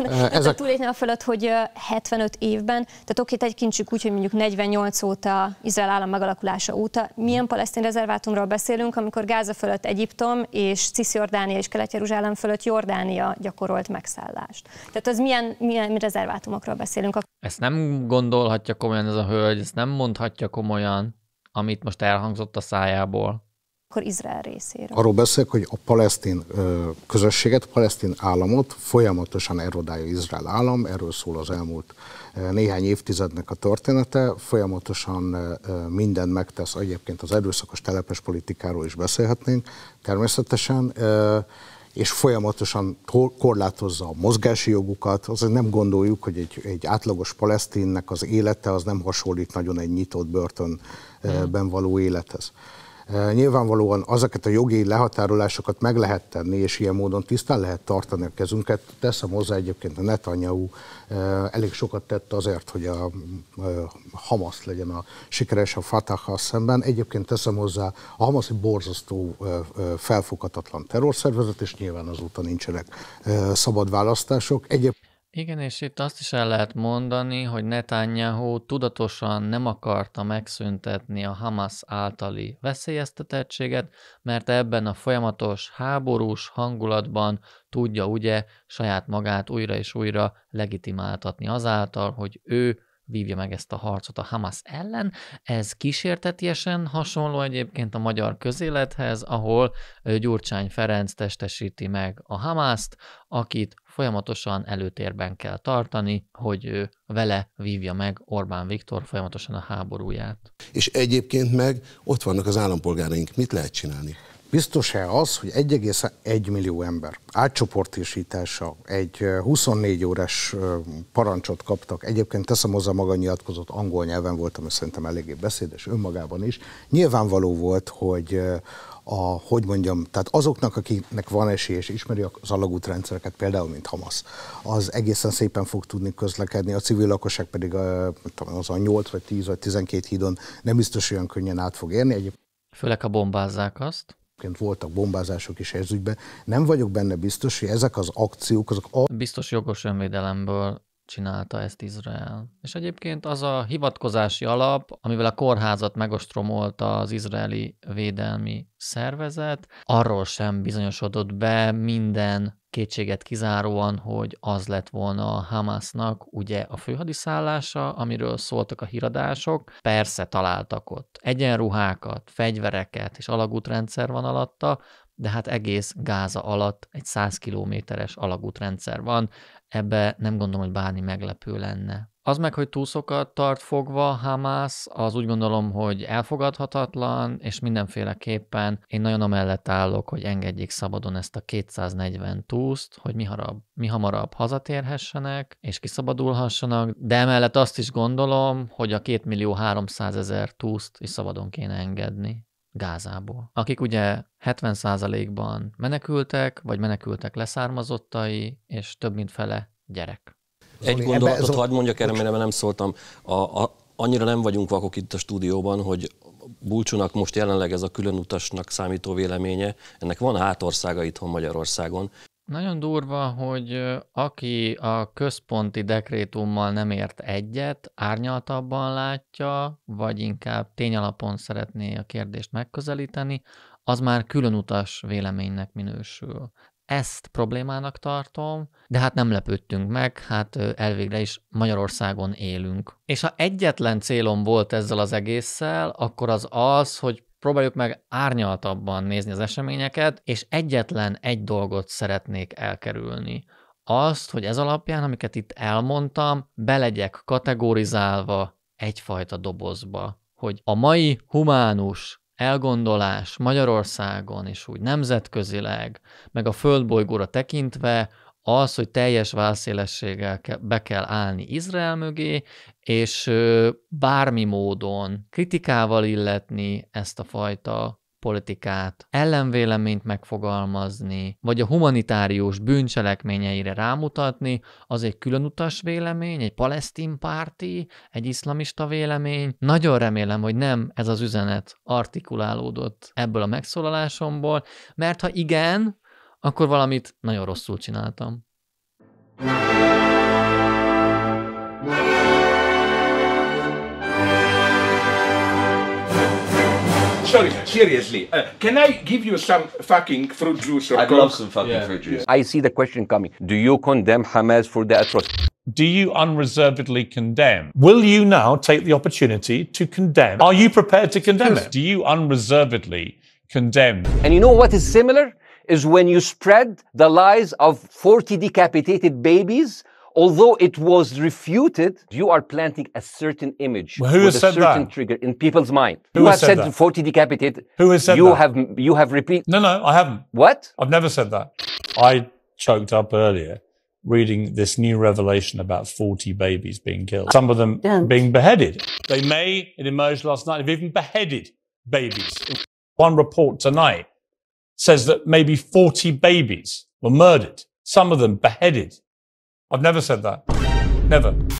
Eh, ezek... túlépni a fölött, hogy 75 évben, tehát oké, tekintsük úgy, hogy mondjuk 48 óta, Izrael állam megalakulása óta, milyen palesztin rezervátumról beszélünk, amikor Gáza fölött Egyiptom és Cisjordánia és Kelet-Jeruzsálem fölött Jordánia gyakorolt megszállást. Tehát az milyen, milyen rezervátumokról beszélünk? Ezt nem gondolhatja komolyan ez a hölgy, ezt nem mondhatja komolyan, amit most elhangzott a szájából. Akkor Izrael részéről. Arról beszélek, hogy a palesztin közösséget, a palesztin államot folyamatosan erodálja Izrael állam, erről szól az elmúlt néhány évtizednek a története, folyamatosan mindent megtesz, egyébként az erőszakos telepes politikáról is beszélhetnénk, természetesen és folyamatosan korlátozza a mozgási jogukat, azért nem gondoljuk, hogy egy, egy átlagos palesztinnek az élete az nem hasonlít nagyon egy nyitott börtönben való élethez. Nyilvánvalóan azokat a jogi lehatárolásokat meg lehet tenni, és ilyen módon tisztán lehet tartani a kezünket. Teszem hozzá egyébként a Netanyahu elég sokat tett azért, hogy a Hamas legyen a sikeres a Fatah szemben. Egyébként teszem hozzá, a Hamas egy borzasztó felfoghatatlan terrorszervezet, és nyilván azóta nincsenek szabad választások. Egyébként igen, és itt azt is el lehet mondani, hogy Netanyahu tudatosan nem akarta megszüntetni a Hamas általi veszélyeztetettséget, mert ebben a folyamatos háborús hangulatban tudja ugye saját magát újra és újra legitimáltatni azáltal, hogy ő vívja meg ezt a harcot a Hamas ellen. Ez kísértetiesen hasonló egyébként a magyar közélethez, ahol Gyurcsány Ferenc testesíti meg a Hamaszt, akit folyamatosan előtérben kell tartani, hogy ő vele vívja meg Orbán Viktor folyamatosan a háborúját. És egyébként meg ott vannak az állampolgáraink. Mit lehet csinálni? Biztos-e az, hogy 1,1 millió ember átcsoportosítása egy 24 órás parancsot kaptak, egyébként teszem hozzá maga nyilatkozott angol nyelven voltam, és szerintem eléggé beszédes önmagában is. Nyilvánvaló volt, hogy a, hogy mondjam, tehát azoknak, akiknek van esély és ismeri az alagútrendszereket, például mint Hamas, az egészen szépen fog tudni közlekedni, a civil lakosság pedig az a 8 vagy 10 vagy 12 hídon nem biztos olyan könnyen át fog érni. Egyéb... Főleg, ha bombázzák azt voltak bombázások is ez ügyben. Nem vagyok benne biztos, hogy ezek az akciók, azok... A... Biztos jogos önvédelemből csinálta ezt Izrael. És egyébként az a hivatkozási alap, amivel a kórházat megostromolta az izraeli védelmi szervezet, arról sem bizonyosodott be minden kétséget kizáróan, hogy az lett volna a Hamasnak ugye a főhadiszállása, amiről szóltak a híradások. Persze találtak ott egyenruhákat, fegyvereket és alagútrendszer van alatta, de hát egész Gáza alatt egy 100 kilométeres alagútrendszer van, ebbe nem gondolom, hogy bármi meglepő lenne. Az meg, hogy túszokat tart fogva Hamász, az úgy gondolom, hogy elfogadhatatlan, és mindenféleképpen én nagyon amellett állok, hogy engedjék szabadon ezt a 240 túszt, hogy mi, harab, mi hamarabb hazatérhessenek, és kiszabadulhassanak, de emellett azt is gondolom, hogy a 2 millió 300 ezer túszt is szabadon kéne engedni. Gázából, akik ugye 70%-ban menekültek, vagy menekültek leszármazottai, és több mint fele gyerek. Egy gondolatot ebbe, hadd mondjak erre, mert nem szóltam. A, a, annyira nem vagyunk vakok itt a stúdióban, hogy Bulcsúnak most jelenleg ez a külön utasnak számító véleménye, ennek van hátországa itthon Magyarországon, nagyon durva, hogy aki a központi dekrétummal nem ért egyet, árnyaltabban látja, vagy inkább tényalapon szeretné a kérdést megközelíteni, az már különutas véleménynek minősül. Ezt problémának tartom, de hát nem lepődtünk meg, hát elvégre is Magyarországon élünk. És ha egyetlen célom volt ezzel az egésszel, akkor az az, hogy próbáljuk meg árnyaltabban nézni az eseményeket, és egyetlen egy dolgot szeretnék elkerülni. Azt, hogy ez alapján, amiket itt elmondtam, belegyek kategorizálva egyfajta dobozba, hogy a mai humánus elgondolás Magyarországon és úgy nemzetközileg, meg a földbolygóra tekintve az, hogy teljes válszélességgel be kell állni Izrael mögé, és bármi módon kritikával illetni ezt a fajta politikát, ellenvéleményt megfogalmazni, vagy a humanitárius bűncselekményeire rámutatni, az egy utas vélemény, egy palesztin párti, egy iszlamista vélemény. Nagyon remélem, hogy nem ez az üzenet artikulálódott ebből a megszólalásomból, mert ha igen, akkor valamit nagyon rosszul csináltam. Sorry, seriously, uh, can I give you some fucking fruit juice? Or I'd love some fucking yeah. fruit juice. I see the question coming. Do you condemn Hamas for the atrocity? do you unreservedly condemn? Will you now take the opportunity to condemn? Are you prepared to condemn it? Do you unreservedly condemn? And you know what is similar? is when you spread the lies of 40 decapitated babies. Although it was refuted, you are planting a certain image well, who with has a said certain that? trigger in people's mind. Who you have said, said 40 decapitated. Who has said you that? Have, you have repeated. No, no, I haven't. What? I've never said that. I choked up earlier reading this new revelation about 40 babies being killed, some of them being beheaded. They may, it emerged last night, have even beheaded babies. One report tonight says that maybe 40 babies were murdered, some of them beheaded. I've never said that. Never.